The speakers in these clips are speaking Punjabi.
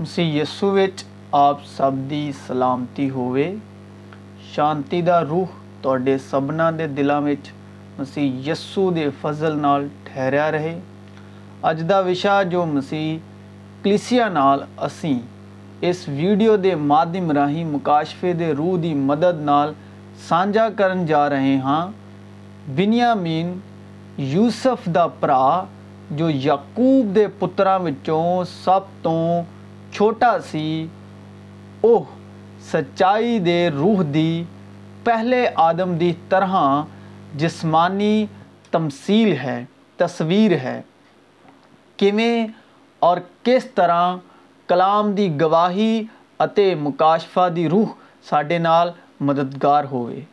ਮਸੀਹ ਯਿਸੂ ਵਿੱਚ ਆਪ ਸਭ ਦੀ ਸਲਾਮਤੀ ਹੋਵੇ ਸ਼ਾਂਤੀ ਦਾ ਰੂਹ ਤੁਹਾਡੇ ਸਭਨਾ ਦੇ ਦਿਲਾਂ ਵਿੱਚ ਮਸੀਹ ਯਿਸੂ ਦੇ ਫਜ਼ਲ ਨਾਲ ਠਹਿਰਿਆ ਰਹੇ ਅੱਜ ਦਾ ਵਿਸ਼ਾ ਜੋ ਮਸੀਹ ਕਲੀਸਿਆ ਨਾਲ ਅਸੀਂ ਇਸ ਵੀਡੀਓ ਦੇ ਮਾਧਿਮ ਰਾਹੀਂ ਮੁਕਾਸ਼ਫੇ ਦੇ ਰੂਹ ਦੀ ਮਦਦ ਨਾਲ ਸਾਂਝਾ ਕਰਨ ਜਾ ਰਹੇ ਹਾਂ ਬਿਨਿਆਮੀਨ ਯੂਸਫ ਦਾ ਭਰਾ ਜੋ ਯਾਕੂਬ ਦੇ ਪੁੱਤਰਾਂ ਵਿੱਚੋਂ ਸਭ ਤੋਂ ਛੋਟਾ ਸੀ ਉਹ ਸਚਾਈ ਦੇ ਰੂਹ ਦੀ ਪਹਿਲੇ ਆਦਮ ਦੀ ਤਰ੍ਹਾਂ ਜਿਸਮਾਨੀ ਤਮਸੀਲ ਹੈ ਤਸਵੀਰ ਹੈ ਕਿਵੇਂ ਔਰ ਕਿਸ ਤਰ੍ਹਾਂ ਕਲਾਮ ਦੀ ਗਵਾਹੀ ਅਤੇ ਮੁਕਾਸ਼ਫਾ ਦੀ ਰੂਹ ਸਾਡੇ ਨਾਲ ਮਦਦਗਾਰ ਹੋਵੇ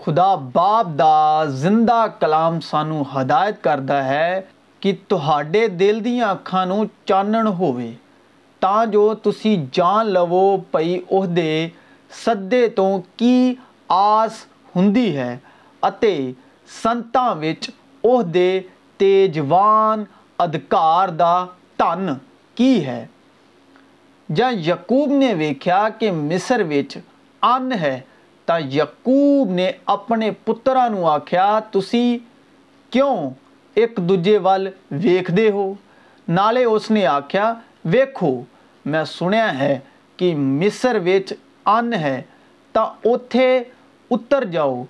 ਖੁਦਾ ਬਾਪ ਦਾ ਜ਼ਿੰਦਾ ਕਲਾਮ ਸਾਨੂੰ ਹਦਾਇਤ ਕਰਦਾ ਹੈ ਕਿ ਤੁਹਾਡੇ ਦਿਲ ਦੀਆਂ ਅੱਖਾਂ ਨੂੰ ਚਾਨਣ ਹੋਵੇ ਤਾਂ ਜੋ ਤੁਸੀਂ ਜਾਣ ਲਵੋ ਭਈ ਉਹਦੇ ਸੱਦੇ ਤੋਂ ਕੀ ਆਸ ਹੁੰਦੀ ਹੈ ਅਤੇ ਸੰਤਾਂ ਵਿੱਚ ਉਹਦੇ ਤੇਜਵਾਨ ਅਧਿਕਾਰ ਦਾ ਧਨ ਕੀ ਹੈ ਜਾਂ ਯਾਕੂਬ ਨੇ ਵੇਖਿਆ ਕਿ ਮਿਸਰ ਵਿੱਚ ਅੰਨ ਹੈ ਤਾਂ ਯਾਕੂਬ ਨੇ ਆਪਣੇ ਪੁੱਤਰਾਂ ਨੂੰ ਆਖਿਆ ਤੁਸੀਂ ਕਿਉਂ ਇੱਕ ਦੂਜੇ ਵੱਲ ਵੇਖਦੇ ਹੋ ਨਾਲੇ ਉਸਨੇ ਆਖਿਆ ਵੇਖੋ ਮੈਂ ਸੁਣਿਆ ਹੈ ਕਿ ਮਿਸਰ ਵਿੱਚ ਅੰਨ ਹੈ ਤਾਂ ਉਥੇ ਉਤਰ ਜਾਓ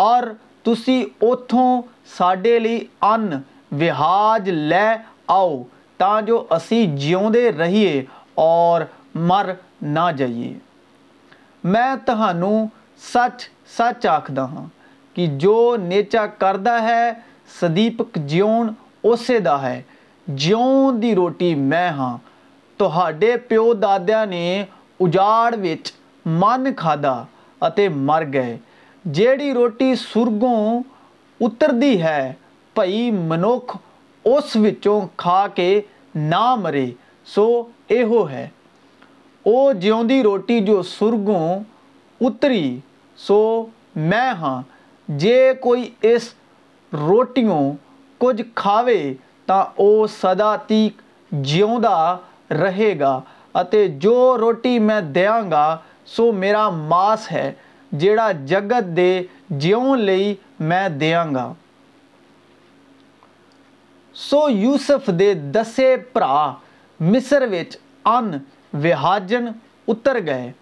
ਔਰ ਤੁਸੀਂ ਉਥੋਂ ਸਾਡੇ ਲਈ ਅੰਨ ਵਿਹਾਜ ਲੈ ਆਓ ਤਾਂ ਜੋ ਅਸੀਂ ਜਿਉਂਦੇ ਰਹੀਏ ਔਰ ਮਰ ਨਾ ਜਾਈਏ ਮੈਂ ਤੁਹਾਨੂੰ ਸੱਚ ਸੱਚ ਆਖਦਾ ਹਾਂ ਕਿ ਜੋ ਨੇਚਾ ਕਰਦਾ ਹੈ ਸਦੀਪਕ ਜਿਉਣ ਉਸੇ ਦਾ ਹੈ ਜਿਉਂ ਦੀ ਰੋਟੀ ਮੈਂ ਹਾਂ ਤੁਹਾਡੇ ਪਿਓ ਦਾਦਿਆਂ ਨੇ ਉਜਾੜ ਵਿੱਚ ਮਨ ਖਾਦਾ ਅਤੇ ਮਰ ਗਏ ਜਿਹੜੀ ਰੋਟੀ ਸੁਰਗੋਂ ਉਤਰਦੀ ਹੈ ਭਈ ਮਨੁੱਖ ਉਸ ਵਿੱਚੋਂ ਖਾ ਕੇ ਨਾ ਮਰੇ ਸੋ ਇਹੋ ਹੈ ਉਹ ਜਿਉਂਦੀ ਰੋਟੀ ਜੋ ਸੁਰਗੋਂ ਉਤਰੀ ਸੋ ਮੈਂ ਹਾਂ ਜੇ ਕੋਈ ਇਸ ਰੋਟੀਆਂ ਕੁਝ ਖਾਵੇ ਤਾਂ ਉਹ ਸਦਾ ਤੀਕ ਜਿਉਂਦਾ ਰਹੇਗਾ ਅਤੇ ਜੋ ਰੋਟੀ ਮੈਂ ਦੇਵਾਂਗਾ ਸੋ ਮੇਰਾ ਮਾਸ ਹੈ ਜਿਹੜਾ ਜਗਤ ਦੇ ਜਿਉਣ ਲਈ ਮੈਂ ਦੇਵਾਂਗਾ ਸੋ ਯੂਸਫ ਦੇ ਦਸੇ ਭਰਾ ਮਿਸਰ ਵਿੱਚ ਅਨ ਵਿਹਾਜਨ ਉਤਰ ਗਏ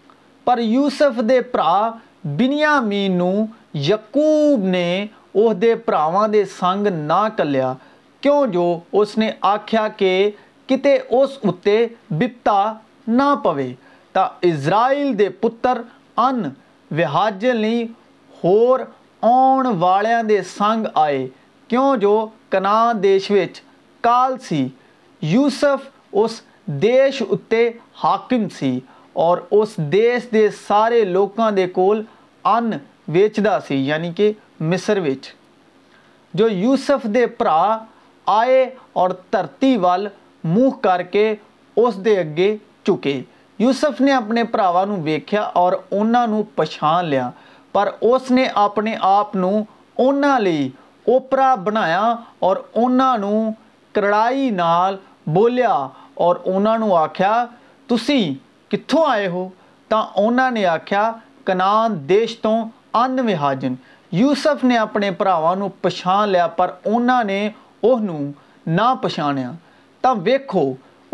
ਪਰ ਯੂਸਫ ਦੇ ਭਰਾ ਬਿਨਿਆਮੀਨ ਨੂੰ ਯਕੂਬ ਨੇ ਉਹਦੇ ਭਰਾਵਾਂ ਦੇ ਸੰਗ ਨਾ ਕੱਲਿਆ ਕਿਉਂ ਜੋ ਉਸਨੇ ਆਖਿਆ ਕਿ ਕਿਤੇ ਉਸ ਉੱਤੇ ਵਿਪਤਾ ਨਾ ਪਵੇ ਤਾਂ ਇਜ਼ਰਾਈਲ ਦੇ ਪੁੱਤਰ ਅਨ ਵਿਹਾਜਲ ਨਹੀਂ ਹੋਰ ਆਉਣ ਵਾਲਿਆਂ ਦੇ ਸੰਗ ਆਏ ਕਿਉਂ ਜੋ ਕਨਾ ਦੇਸ਼ ਵਿੱਚ ਕਾਲ ਸੀ ਯੂਸਫ ਉਸ ਦੇਸ਼ ਉੱਤੇ ਹਾਕਮ ਸੀ ਔਰ ਉਸ ਦੇਸ਼ ਦੇ ਸਾਰੇ ਲੋਕਾਂ ਦੇ ਕੋਲ ਅਨ ਵੇਚਦਾ ਸੀ ਯਾਨੀ ਕਿ ਮਿਸਰ ਵਿੱਚ ਜੋ ਯੂਸਫ ਦੇ ਭਰਾ ਆਏ ਔਰ ਧਰਤੀ ਵੱਲ ਮੂੰਹ ਕਰਕੇ ਉਸ ਦੇ ਅੱਗੇ ਝੁਕੇ ਯੂਸਫ ਨੇ ਆਪਣੇ ਭਰਾਵਾਂ ਨੂੰ ਵੇਖਿਆ ਔਰ ਉਹਨਾਂ ਨੂੰ ਪਛਾਣ ਲਿਆ ਪਰ ਉਸ ਨੇ ਆਪਣੇ ਆਪ ਨੂੰ ਉਹਨਾਂ ਲਈ ਓਪਰਾ ਬਣਾਇਆ ਔਰ ਉਹਨਾਂ ਨੂੰ ਕੜਾਈ ਨਾਲ ਬੋਲਿਆ ਔਰ ਉਹਨਾਂ ਨੂੰ ਆਖਿਆ ਤੁਸੀਂ ਕਿੱਥੋਂ ਆਏ ਹੋ ਤਾਂ ਉਹਨਾਂ ਨੇ ਆਖਿਆ ਕਨਾਨ ਦੇਸ਼ ਤੋਂ ਅਨਵਿਹਾਜਨ ਯੂਸਫ ਨੇ ਆਪਣੇ ਭਰਾਵਾਂ ਨੂੰ ਪਛਾਣ ਲਿਆ ਪਰ ਉਹਨਾਂ ਨੇ ਉਹ ਨੂੰ ਨਾ ਪਛਾਣਿਆ ਤਾਂ ਵੇਖੋ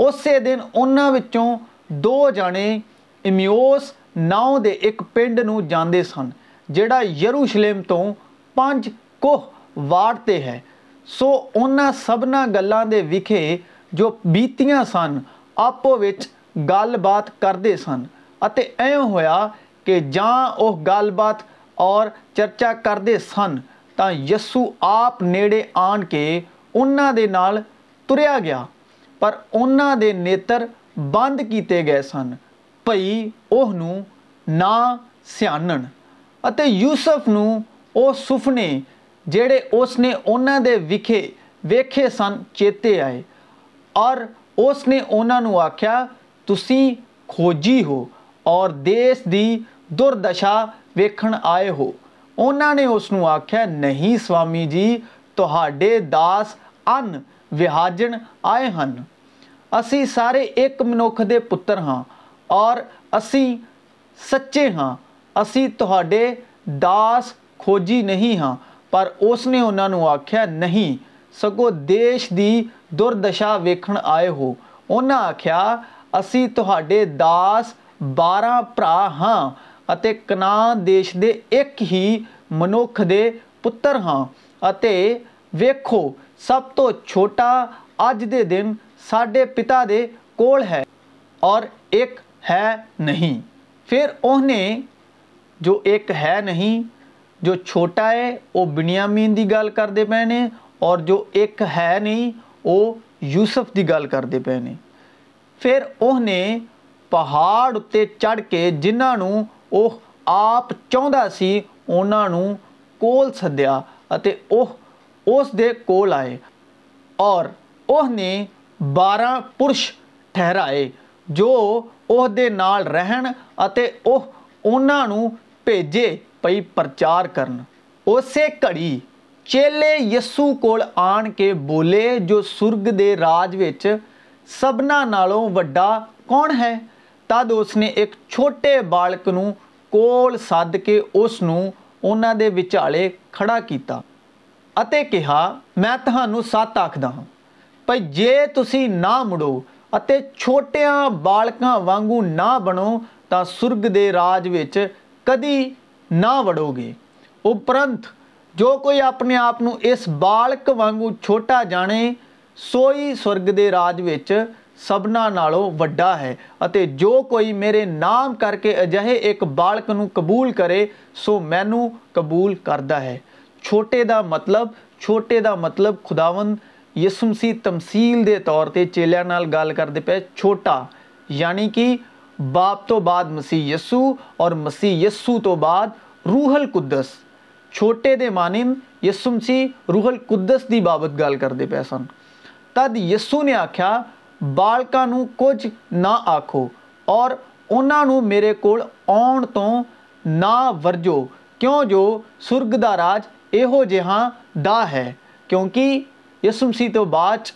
ਉਸੇ ਦਿਨ ਉਹਨਾਂ ਵਿੱਚੋਂ ਦੋ ਜਾਣੇ ਇਮਿਓਸ ਨਾਉ ਦੇ ਇੱਕ ਪਿੰਡ ਨੂੰ ਜਾਂਦੇ ਸਨ ਜਿਹੜਾ ਯਰੂਸ਼ਲਮ ਤੋਂ 5 ਕੋਹ ਵਾਰ ਤੇ ਹੈ ਸੋ ਉਹਨਾਂ ਸਭਨਾ ਗੱਲਾਂ ਦੇ ਵਿਖੇ ਜੋ ਬੀਤੀਆਂ ਸਨ ਆਪੋ ਵਿੱਚ ਗੱਲਬਾਤ ਕਰਦੇ ਸਨ ਅਤੇ ਐਂ ਹੋਇਆ ਕਿ ਜਾਂ ਉਹ ਗੱਲਬਾਤ ਔਰ ਚਰਚਾ ਕਰਦੇ ਸਨ ਤਾਂ ਯਸੂ ਆਪ ਨੇੜੇ ਆਣ ਕੇ ਉਹਨਾਂ ਦੇ ਨਾਲ ਤੁਰਿਆ ਗਿਆ ਪਰ ਉਹਨਾਂ ਦੇ ਨੇਤਰ ਬੰਦ ਕੀਤੇ ਗਏ ਸਨ ਭਈ ਉਹ ਨੂੰ ਨਾ ਸਿਆਣਨ ਅਤੇ ਯੂਸਫ ਨੂੰ ਉਹ ਸੁਪਨੇ ਜਿਹੜੇ ਉਸ ਨੇ ਉਹਨਾਂ ਦੇ ਵਿਖੇ ਵੇਖੇ ਸਨ ਚੇਤੇ ਆਏ ਔਰ ਉਸ ਨੇ ਉਹਨਾਂ ਨੂੰ ਆਖਿਆ ਤੁਸੀਂ ਖੋਜੀ ਹੋ ਔਰ ਦੇਸ਼ ਦੀ ਦੁਰਦਸ਼ਾ ਵੇਖਣ ਆਏ ਹੋ ਉਹਨਾਂ ਨੇ ਉਸ ਨੂੰ ਆਖਿਆ ਨਹੀਂ ਸਵਾਮੀ ਜੀ ਤੁਹਾਡੇ ਦਾਸ ਅਨ ਵਿਹਾਜਣ ਆਏ ਹਨ ਅਸੀਂ ਸਾਰੇ ਇੱਕ ਮਨੁੱਖ ਦੇ ਪੁੱਤਰ ਹਾਂ ਔਰ ਅਸੀਂ ਸੱਚੇ ਹਾਂ ਅਸੀਂ ਤੁਹਾਡੇ ਦਾਸ ਖੋਜੀ ਨਹੀਂ ਹਾਂ ਪਰ ਉਸਨੇ ਉਹਨਾਂ ਨੂੰ ਆਖਿਆ ਨਹੀਂ ਸਗੋਂ ਦੇਸ਼ ਦੀ ਦੁਰਦਸ਼ਾ ਵੇਖਣ ਆਏ ਹੋ ਉਹਨਾਂ ਆਖਿਆ ਅਸੀਂ ਤੁਹਾਡੇ ਦਾਸ 12 ਭਰਾ ਹਾਂ ਅਤੇ ਕਨਾਨ ਦੇਸ਼ ਦੇ ਇੱਕ ਹੀ ਮਨੁੱਖ ਦੇ ਪੁੱਤਰ ਹਾਂ ਅਤੇ ਵੇਖੋ ਸਭ ਤੋਂ ਛੋਟਾ ਅੱਜ ਦੇ ਦਿਨ ਸਾਡੇ ਪਿਤਾ ਦੇ ਕੋਲ ਹੈ ਔਰ ਇੱਕ ਹੈ ਨਹੀਂ ਫਿਰ ਉਹਨੇ ਜੋ ਇੱਕ ਹੈ ਨਹੀਂ ਜੋ ਛੋਟਾ ਹੈ ਉਹ ਬਿਨਿਆਮੀਨ ਦੀ ਗੱਲ ਕਰਦੇ ਪਏ ਨੇ ਔਰ ਜੋ ਇੱਕ ਹੈ ਨਹੀਂ ਉਹ ਯੂਸਫ ਦੀ ਗੱਲ ਕਰਦੇ ਪਏ ਨੇ ਫਿਰ ਉਹਨੇ ਪਹਾੜ ਉੱਤੇ ਚੜ ਕੇ ਜਿਨ੍ਹਾਂ ਨੂੰ ਉਹ ਆਪ ਚਾਹੁੰਦਾ ਸੀ ਉਹਨਾਂ ਨੂੰ ਕੋਲ ਸੱਦਿਆ ਅਤੇ ਉਹ ਉਸ ਦੇ ਕੋਲ ਆਏ ਔਰ ਉਹਨੇ 12 ਪੁਰਸ਼ ਠਹਿਰਾਏ ਜੋ ਉਹ ਦੇ ਨਾਲ ਰਹਿਣ ਅਤੇ ਉਹ ਉਹਨਾਂ ਨੂੰ ਭੇਜੇ ਪਈ ਪ੍ਰਚਾਰ ਕਰਨ ਉਸੇ ਘੜੀ ਚੇਲੇ ਯਿਸੂ ਕੋਲ ਆਣ ਕੇ ਬੋਲੇ ਜੋ ਸੁਰਗ ਦੇ ਰਾਜ ਵਿੱਚ ਸਭਨਾ ਨਾਲੋਂ ਵੱਡਾ ਕੌਣ ਹੈ ਤਦ ਉਸਨੇ ਇੱਕ ਛੋਟੇ ਬਾਲਕ ਨੂੰ ਕੋਲ ਸੱਦ ਕੇ ਉਸ ਨੂੰ ਉਹਨਾਂ ਦੇ ਵਿਚਾਲੇ ਖੜਾ ਕੀਤਾ ਅਤੇ ਕਿਹਾ ਮੈਂ ਤੁਹਾਨੂੰ ਸੱਤ ਆਖਦਾ ਹਾਂ ਭਈ ਜੇ ਤੁਸੀਂ ਨਾ ਮੁੜੋ ਅਤੇ ਛੋਟਿਆਂ ਬਾਲਕਾਂ ਵਾਂਗੂ ਨਾ ਬਣੋ ਤਾਂ ਸੁਰਗ ਦੇ ਰਾਜ ਵਿੱਚ ਕਦੀ ਨਾ ਵੜੋਗੇ ਉਪਰੰਤ ਜੋ ਕੋਈ ਆਪਣੇ ਆਪ ਨੂੰ ਇਸ ਬਾਲਕ ਵਾਂਗੂ ਛੋਟਾ ਜਾਣੇ ਸੋਈ ਸੁਰਗ ਦੇ ਰਾਜ ਵਿੱਚ ਸਭਨਾ ਨਾਲੋਂ ਵੱਡਾ ਹੈ ਅਤੇ ਜੋ ਕੋਈ ਮੇਰੇ ਨਾਮ ਕਰਕੇ ਅਜਿਹੇ ਇੱਕ ਬਾਲਕ ਨੂੰ ਕਬੂਲ ਕਰੇ ਸੋ ਮੈਨੂੰ ਕਬੂਲ ਕਰਦਾ ਹੈ ਛੋਟੇ ਦਾ ਮਤਲਬ ਛੋਟੇ ਦਾ ਮਤਲਬ ਖੁਦਾਵੰਦ ਯਿਸੂ ਮਸੀਹ ਤਮਸੀਲ ਦੇ ਤੌਰ ਤੇ ਚੇਲਿਆਂ ਨਾਲ ਗੱਲ ਕਰਦੇ ਪਏ ਛੋਟਾ ਯਾਨੀ ਕਿ ਬਾਪ ਤੋਂ ਬਾਅਦ ਮਸੀਹ ਯਿਸੂ ਔਰ ਮਸੀਹ ਯਿਸੂ ਤੋਂ ਬਾਅਦ ਰੂਹਲ ਕੁਦਸ ਛੋਟੇ ਦੇ ਮਾਨਿੰ ਯਿਸੂ ਮਸੀਹ ਰੂਹਲ ਕੁਦਸ ਦੀ ਬਾਬਤ ਗੱਲ ਕਰਦੇ ਪਏ ਸਨ ਤਦ ਯਿਸੂ ਨੇ ਆਖਿਆ ਬਾਲਕਾਂ ਨੂੰ ਕੁਝ ਨਾ ਆਖੋ ਔਰ ਉਹਨਾਂ ਨੂੰ ਮੇਰੇ ਕੋਲ ਆਉਣ ਤੋਂ ਨਾ ਵਰਜੋ ਕਿਉਂ ਜੋ ਸੁਰਗ ਦਾ ਰਾਜ ਇਹੋ ਜਿਹਾ ਦਾ ਹੈ ਕਿਉਂਕਿ ਯਿਸੂ ਮਸੀਹ ਤੋਂ ਬਾਅਦ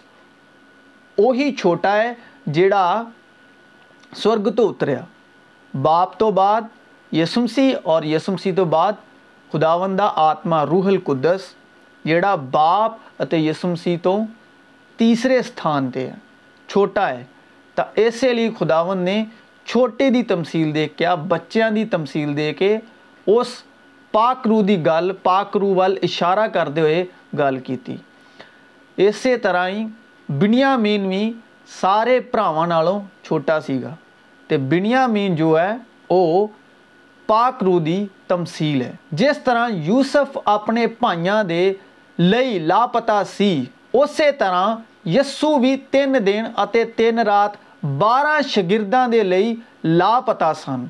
ਉਹੀ ਛੋਟਾ ਹੈ ਜਿਹੜਾ ਸਵਰਗ ਤੋਂ ਉਤਰਿਆ ਬਾਪ ਤੋਂ ਬਾਅਦ ਯਿਸੂ ਮਸੀਹ ਔਰ ਯਿਸੂ ਮਸੀਹ ਤੋਂ ਬਾਅਦ ਖੁਦਾਵੰਦ ਦਾ ਆਤਮਾ ਰੂਹਲ ਕੁਦਸ ਜਿਹੜਾ ਬਾਪ ਅਤੇ ਯਿਸੂ ਮਸੀਹ ਤੋਂ ਤੀਸਰੇ ਸਥਾਨ ਤੇ ਹੈ ਛੋਟਾ ਹੈ ਤਾਂ ਇਸੇ ਲਈ ਖੁਦਾਵੰਦ ਨੇ ਛੋਟੇ ਦੀ ਤਮਸੀਲ ਦੇ ਕੇ ਆ ਬੱਚਿਆਂ ਦੀ ਤਮਸੀਲ ਦੇ ਕੇ ਉਸ ਪਾਕ ਰੂ ਦੀ ਗੱਲ ਪਾਕ ਰੂ ਵੱਲ ਇਸ਼ਾਰਾ ਕਰਦੇ ਹੋਏ ਗੱਲ ਕੀਤੀ ਇਸੇ ਤਰ੍ਹਾਂ ਹੀ ਬਿਨਿਆਮੀਨ ਵੀ ਸਾਰੇ ਭਰਾਵਾਂ ਨਾਲੋਂ ਛੋਟਾ ਸੀਗਾ ਤੇ ਬਿਨਿਆਮੀਨ ਜੋ ਹੈ ਉਹ ਪਾਕ ਰੂ ਦੀ ਤਮਸੀਲ ਹੈ ਜਿਸ ਤਰ੍ਹਾਂ ਯੂਸਫ ਆਪਣੇ ਭਾਈਆਂ ਦੇ ਲਈ ਲਾਪਤਾ ਸੀ ਉਸੇ ਤਰ੍ਹਾਂ ਯਸੂ ਵੀ 3 ਦਿਨ ਅਤੇ 3 ਰਾਤ 12 ਸ਼ਾਗਿਰਦਾਂ ਦੇ ਲਈ ਲਾਪਤਾ ਸਨ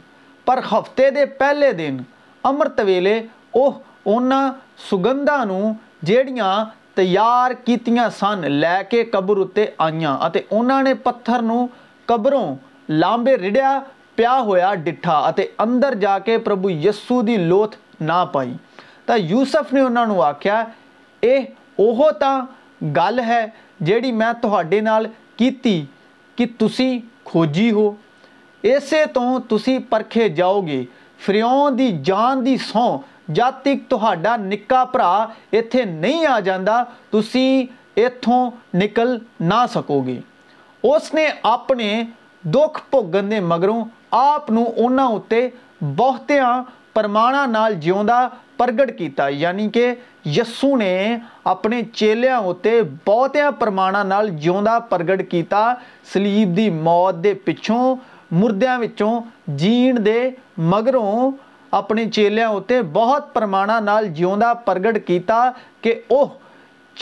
ਪਰ ਹਫਤੇ ਦੇ ਪਹਿਲੇ ਦਿਨ ਅੰਮ੍ਰਿਤ ਵੇਲੇ ਉਹ ਉਹਨਾਂ ਸੁਗੰਧਾਂ ਨੂੰ ਜਿਹੜੀਆਂ ਤਿਆਰ ਕੀਤੀਆਂ ਸਨ ਲੈ ਕੇ ਕਬਰ ਉੱਤੇ ਆਈਆਂ ਅਤੇ ਉਹਨਾਂ ਨੇ ਪੱਥਰ ਨੂੰ ਕਬਰੋਂ ਲਾਂਬੇ ਰਿੜਿਆ ਪਿਆ ਹੋਇਆ ਡਿੱਠਾ ਅਤੇ ਅੰਦਰ ਜਾ ਕੇ ਪ੍ਰਭੂ ਯਿਸੂ ਦੀ ਲੋਥ ਨਾ ਪਾਈ ਤਾਂ ਯੂਸਫ ਨੇ ਉਹਨਾਂ ਨੂੰ ਆਖਿਆ ਇਹ ਉਹ ਤਾਂ ਗੱਲ ਹੈ ਜਿਹੜੀ ਮੈਂ ਤੁਹਾਡੇ ਨਾਲ ਕੀਤੀ ਕਿ ਤੁਸੀਂ ਖੋਜੀ ਹੋ ਇਸੇ ਤੋਂ ਤੁਸੀਂ ਪਰਖੇ ਜਾਓਗੇ ਫਰਿਓਨ ਦੀ ਜਾਨ ਦੀ ਸੌ ਜਦ ਤੱਕ ਤੁਹਾਡਾ ਨਿੱਕਾ ਭਰਾ ਇੱਥੇ ਨਹੀਂ ਆ ਜਾਂਦਾ ਤੁਸੀਂ ਇੱਥੋਂ ਨਿਕਲ ਨਾ ਸਕੋਗੇ ਉਸ ਨੇ ਆਪਣੇ ਦੁੱਖ ਭੋਗਣ ਦੇ ਮਗਰੋਂ ਆਪ ਨੂੰ ਉਹਨਾਂ ਉੱਤੇ ਬਹੁਤਿਆਂ ਪਰਮਾਣਾ ਨਾਲ ਜਿਉਂਦਾ ਪ੍ਰਗਟ ਕੀਤਾ ਯਾਨੀ ਕਿ ਯਸੂ ਨੇ ਆਪਣੇ ਚੇਲਿਆਂ ਉੱਤੇ ਬਹੁਤਿਆਂ ਪਰਮਾਣਾ ਨਾਲ ਜਿਉਂਦਾ ਪ੍ਰਗਟ ਕੀਤਾ ਸਲੀਬ ਦੀ ਮੌਤ ਦੇ ਪਿੱਛੋਂ ਮੁਰਦਿਆਂ ਵਿੱਚੋਂ ਜੀਣ ਦੇ ਮਗਰੋਂ ਆਪਣੇ ਚੇਲਿਆਂ ਉੱਤੇ ਬਹੁਤ ਪ੍ਰਮਾਣਾ ਨਾਲ ਜਿਉਂਦਾ ਪ੍ਰਗਟ ਕੀਤਾ ਕਿ ਉਹ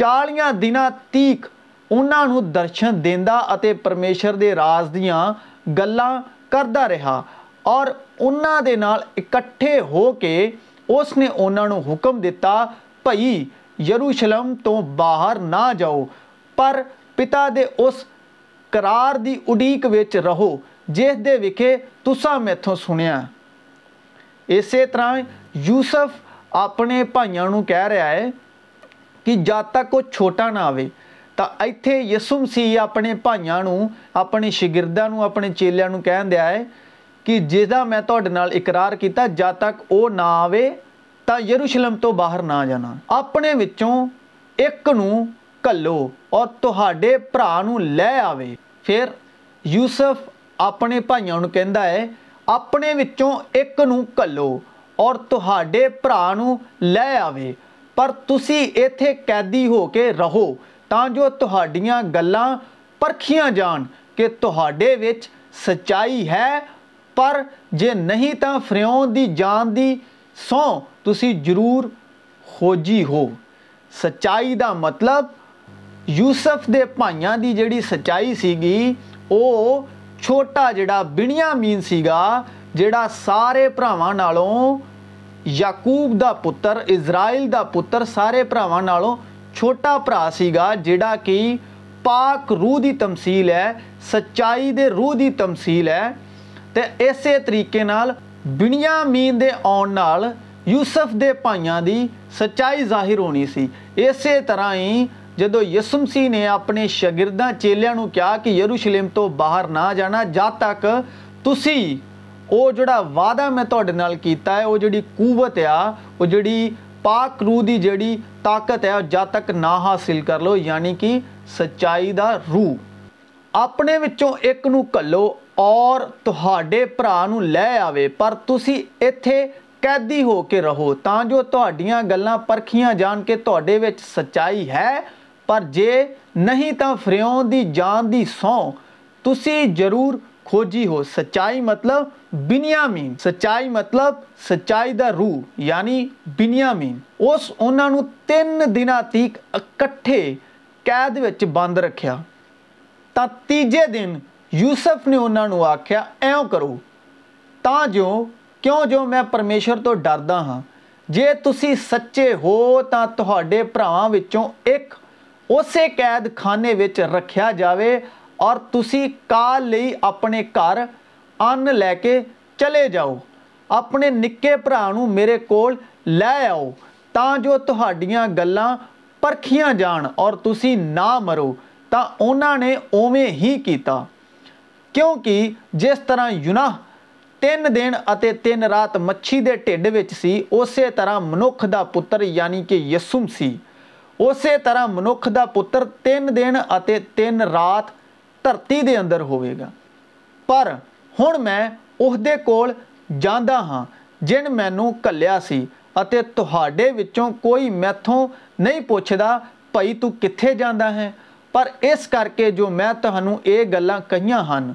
40 ਦਿਨਾਂ ਤੀਕ ਉਹਨਾਂ ਨੂੰ ਦਰਸ਼ਨ ਦਿੰਦਾ ਅਤੇ ਪਰਮੇਸ਼ਰ ਦੇ ਰਾਜ ਦੀਆਂ ਗੱਲਾਂ ਕਰਦਾ ਰਿਹਾ ਔਰ ਉਹਨਾਂ ਦੇ ਨਾਲ ਇਕੱਠੇ ਹੋ ਕੇ ਉਸ ਨੇ ਉਹਨਾਂ ਨੂੰ ਹੁਕਮ ਦਿੱਤਾ ਭਈ ਯਰੂਸ਼ਲਮ ਤੋਂ ਬਾਹਰ ਨਾ ਜਾਓ ਪਰ ਪਿਤਾ ਦੇ ਉਸ ਕਰਾਰ ਦੀ ਉਡੀਕ ਵਿੱਚ ਰਹੋ ਜਿਸ ਦੇ ਵਿਖੇ ਤੁਸਾਂ ਮੈਥੋਂ ਸੁਣਿਆ ਇਸੇ ਤਰ੍ਹਾਂ ਯੂਸਫ ਆਪਣੇ ਭਾਈਆਂ ਨੂੰ ਕਹਿ ਰਿਹਾ ਹੈ ਕਿ ਜਦ ਤੱਕ ਉਹ ਛੋਟਾ ਨਾ ਆਵੇ ਤਾਂ ਇੱਥੇ ਯਿਸੂ ਮਸੀਹ ਆਪਣੇ ਭਾਈਆਂ ਨੂੰ ਆਪਣੇ ਸ਼ਾਗਿਰਦਾਂ ਨੂੰ ਆਪਣੇ ਚੇਲਿਆਂ ਨੂੰ ਦਿਆ ਹੈ ਕਿ ਜਿਹਦਾ ਮੈਂ ਤੁਹਾਡੇ ਨਾਲ ਇਕਰਾਰ ਕੀਤਾ ਜਦ ਤੱਕ ਉਹ ਨਾ ਆਵੇ ਤਾਂ ਯਰੂਸ਼ਲਮ ਤੋਂ ਬਾਹਰ ਨਾ ਜਾਣਾ ਆਪਣੇ ਵਿੱਚੋਂ ਇੱਕ ਨੂੰ ਕੱਲੋ ਔਰ ਤੁਹਾਡੇ ਭਰਾ ਨੂੰ ਲੈ ਆਵੇ ਫਿਰ ਯੂਸਫ ਆਪਣੇ ਭਾਈਆਂ ਨੂੰ ਕਹਿੰਦਾ ਹੈ ਆਪਣੇ ਵਿੱਚੋਂ ਇੱਕ ਨੂੰ ਘੱਲੋ ਔਰ ਤੁਹਾਡੇ ਭਰਾ ਨੂੰ ਲੈ ਆਵੇ ਪਰ ਤੁਸੀਂ ਇੱਥੇ ਕੈਦੀ ਹੋ ਕੇ ਰਹੋ ਤਾਂ ਜੋ ਤੁਹਾਡੀਆਂ ਗੱਲਾਂ ਪਰਖੀਆਂ ਜਾਣ ਕਿ ਤੁਹਾਡੇ ਵਿੱਚ ਸਚਾਈ ਹੈ ਪਰ ਜੇ ਨਹੀਂ ਤਾਂ ਫਰਿਆਉਣ ਦੀ ਜਾਨ ਦੀ ਸੌ ਤੁਸੀਂ ਜ਼ਰੂਰ ਖੋਜੀ ਹੋ ਸਚਾਈ ਦਾ ਮਤਲਬ ਯੂਸਫ ਦੇ ਭਾਈਆਂ ਦੀ ਜਿਹੜੀ ਸਚਾਈ ਸੀਗੀ ਉਹ ਛੋਟਾ ਜਿਹੜਾ ਬਿਨਿਆਮੀਨ ਸੀਗਾ ਜਿਹੜਾ ਸਾਰੇ ਭਰਾਵਾਂ ਨਾਲੋਂ ਯਾਕੂਬ ਦਾ ਪੁੱਤਰ ਇਜ਼ਰਾਈਲ ਦਾ ਪੁੱਤਰ ਸਾਰੇ ਭਰਾਵਾਂ ਨਾਲੋਂ ਛੋਟਾ ਭਰਾ ਸੀਗਾ ਜਿਹੜਾ ਕਿ ਪਾਕ ਰੂਹ ਦੀ ਤਮਸੀਲ ਹੈ ਸਚਾਈ ਦੇ ਰੂਹ ਦੀ ਤਮਸੀਲ ਹੈ ਤੇ ਇਸੇ ਤਰੀਕੇ ਨਾਲ ਬਿਨਿਆਮੀਨ ਦੇ ਆਉਣ ਨਾਲ ਯੂਸਫ ਦੇ ਭਾਈਆਂ ਦੀ ਸਚਾਈ ਜ਼ਾਹਿਰ ਹੋਣੀ ਸੀ ਇਸੇ ਤਰ੍ਹਾਂ ਹੀ ਜਦੋਂ ਯਿਸੂਸੀ ਨੇ ਆਪਣੇ ਸ਼ਾਗਿਰਦਾਂ ਚੇਲਿਆਂ ਨੂੰ ਕਿਹਾ ਕਿ ਯਰੂਸ਼ਲਮ ਤੋਂ ਬਾਹਰ ਨਾ ਜਾਣਾ ਜਦ ਤੱਕ ਤੁਸੀਂ ਉਹ ਜਿਹੜਾ ਵਾਅਦਾ ਮੈਂ ਤੁਹਾਡੇ ਨਾਲ ਕੀਤਾ ਹੈ ਉਹ ਜਿਹੜੀ ਕੂਵਤ ਆ ਉਹ ਜਿਹੜੀ ਪਾਕ ਰੂਹ ਦੀ ਜਿਹੜੀ ਤਾਕਤ ਹੈ ਉਹ ਜਦ ਤੱਕ ਨਾ ਹਾਸਿਲ ਕਰ ਲੋ ਯਾਨੀ ਕਿ ਸਚਾਈ ਦਾ ਰੂਹ ਆਪਣੇ ਵਿੱਚੋਂ ਇੱਕ ਨੂੰ ਕੱਲੋ ਔਰ ਤੁਹਾਡੇ ਭਰਾ ਨੂੰ ਲੈ ਆਵੇ ਪਰ ਤੁਸੀਂ ਇੱਥੇ ਕੈਦੀ ਹੋ ਕੇ ਰਹੋ ਤਾਂ ਜੋ ਤੁਹਾਡੀਆਂ ਗੱਲਾਂ ਪਰਖੀਆਂ ਜਾਣ ਕੇ ਤੁਹਾਡੇ ਵਿੱਚ ਸਚਾਈ ਹੈ ਪਰ ਜੇ ਨਹੀਂ ਤਾਂ ਫਰਿਉਨ ਦੀ ਜਾਨ ਦੀ ਸੌ ਤੁਸੀਂ ਜ਼ਰੂਰ ਖੋਜੀ ਹੋ ਸਚਾਈ ਮਤਲਬ ਬਿਨਿਆਮੀਨ ਸਚਾਈ ਮਤਲਬ ਸਚਾਈ ਦਾ ਰੂਹ ਯਾਨੀ ਬਿਨਿਆਮੀਨ ਉਸ ਉਹਨਾਂ ਨੂੰ 3 ਦਿਨਾਂ ਤੀਕ ਇਕੱਠੇ ਕੈਦ ਵਿੱਚ ਬੰਦ ਰੱਖਿਆ ਤਾਂ ਤੀਜੇ ਦਿਨ ਯੂਸਫ ਨੇ ਉਹਨਾਂ ਨੂੰ ਆਖਿਆ ਐਂ ਕਰੋ ਤਾਂ ਜੋ ਕਿਉਂ ਜੋ ਮੈਂ ਪਰਮੇਸ਼ਰ ਤੋਂ ਡਰਦਾ ਹਾਂ ਜੇ ਤੁਸੀਂ ਸੱਚੇ ਹੋ ਤਾਂ ਤੁਹਾਡੇ ਭਰਾਵਾਂ ਵਿੱਚੋਂ ਇੱਕ ਉਸੇ ਕੈਦਖਾਨੇ ਵਿੱਚ ਰੱਖਿਆ ਜਾਵੇ ਔਰ ਤੁਸੀਂ ਕਾਲ ਲਈ ਆਪਣੇ ਘਰ ਅੰਨ ਲੈ ਕੇ ਚਲੇ ਜਾਓ ਆਪਣੇ ਨਿੱਕੇ ਭਰਾ ਨੂੰ ਮੇਰੇ ਕੋਲ ਲੈ ਆਓ ਤਾਂ ਜੋ ਤੁਹਾਡੀਆਂ ਗੱਲਾਂ ਪਰਖੀਆਂ ਜਾਣ ਔਰ ਤੁਸੀਂ ਨਾ ਮਰੋ ਤਾਂ ਉਹਨਾਂ ਨੇ ਓਵੇਂ ਹੀ ਕੀਤਾ ਕਿਉਂਕਿ ਜਿਸ ਤਰ੍ਹਾਂ ਯੁਨਾ ਤਿੰਨ ਦਿਨ ਅਤੇ ਤਿੰਨ ਰਾਤ ਮੱਛੀ ਦੇ ਢਿੱਡ ਵਿੱਚ ਸੀ ਉਸੇ ਤਰ੍ਹਾਂ ਮਨੁੱਖ ਦਾ ਪੁੱਤਰ ਯਾਨੀ ਕਿ ਯਸੂਮ ਸੀ ਉਸੇ ਤਰ੍ਹਾਂ ਮਨੁੱਖ ਦਾ ਪੁੱਤਰ 3 ਦਿਨ ਅਤੇ 3 ਰਾਤ ਧਰਤੀ ਦੇ ਅੰਦਰ ਹੋਵੇਗਾ ਪਰ ਹੁਣ ਮੈਂ ਉਹਦੇ ਕੋਲ ਜਾਂਦਾ ਹਾਂ ਜਿਨ ਮੈਨੂੰ ਕੱਲਿਆ ਸੀ ਅਤੇ ਤੁਹਾਡੇ ਵਿੱਚੋਂ ਕੋਈ ਮੈਥੋਂ ਨਹੀਂ ਪੁੱਛਦਾ ਭਈ ਤੂੰ ਕਿੱਥੇ ਜਾਂਦਾ ਹੈ ਪਰ ਇਸ ਕਰਕੇ ਜੋ ਮੈਂ ਤੁਹਾਨੂੰ ਇਹ ਗੱਲਾਂ ਕਹੀਆਂ ਹਨ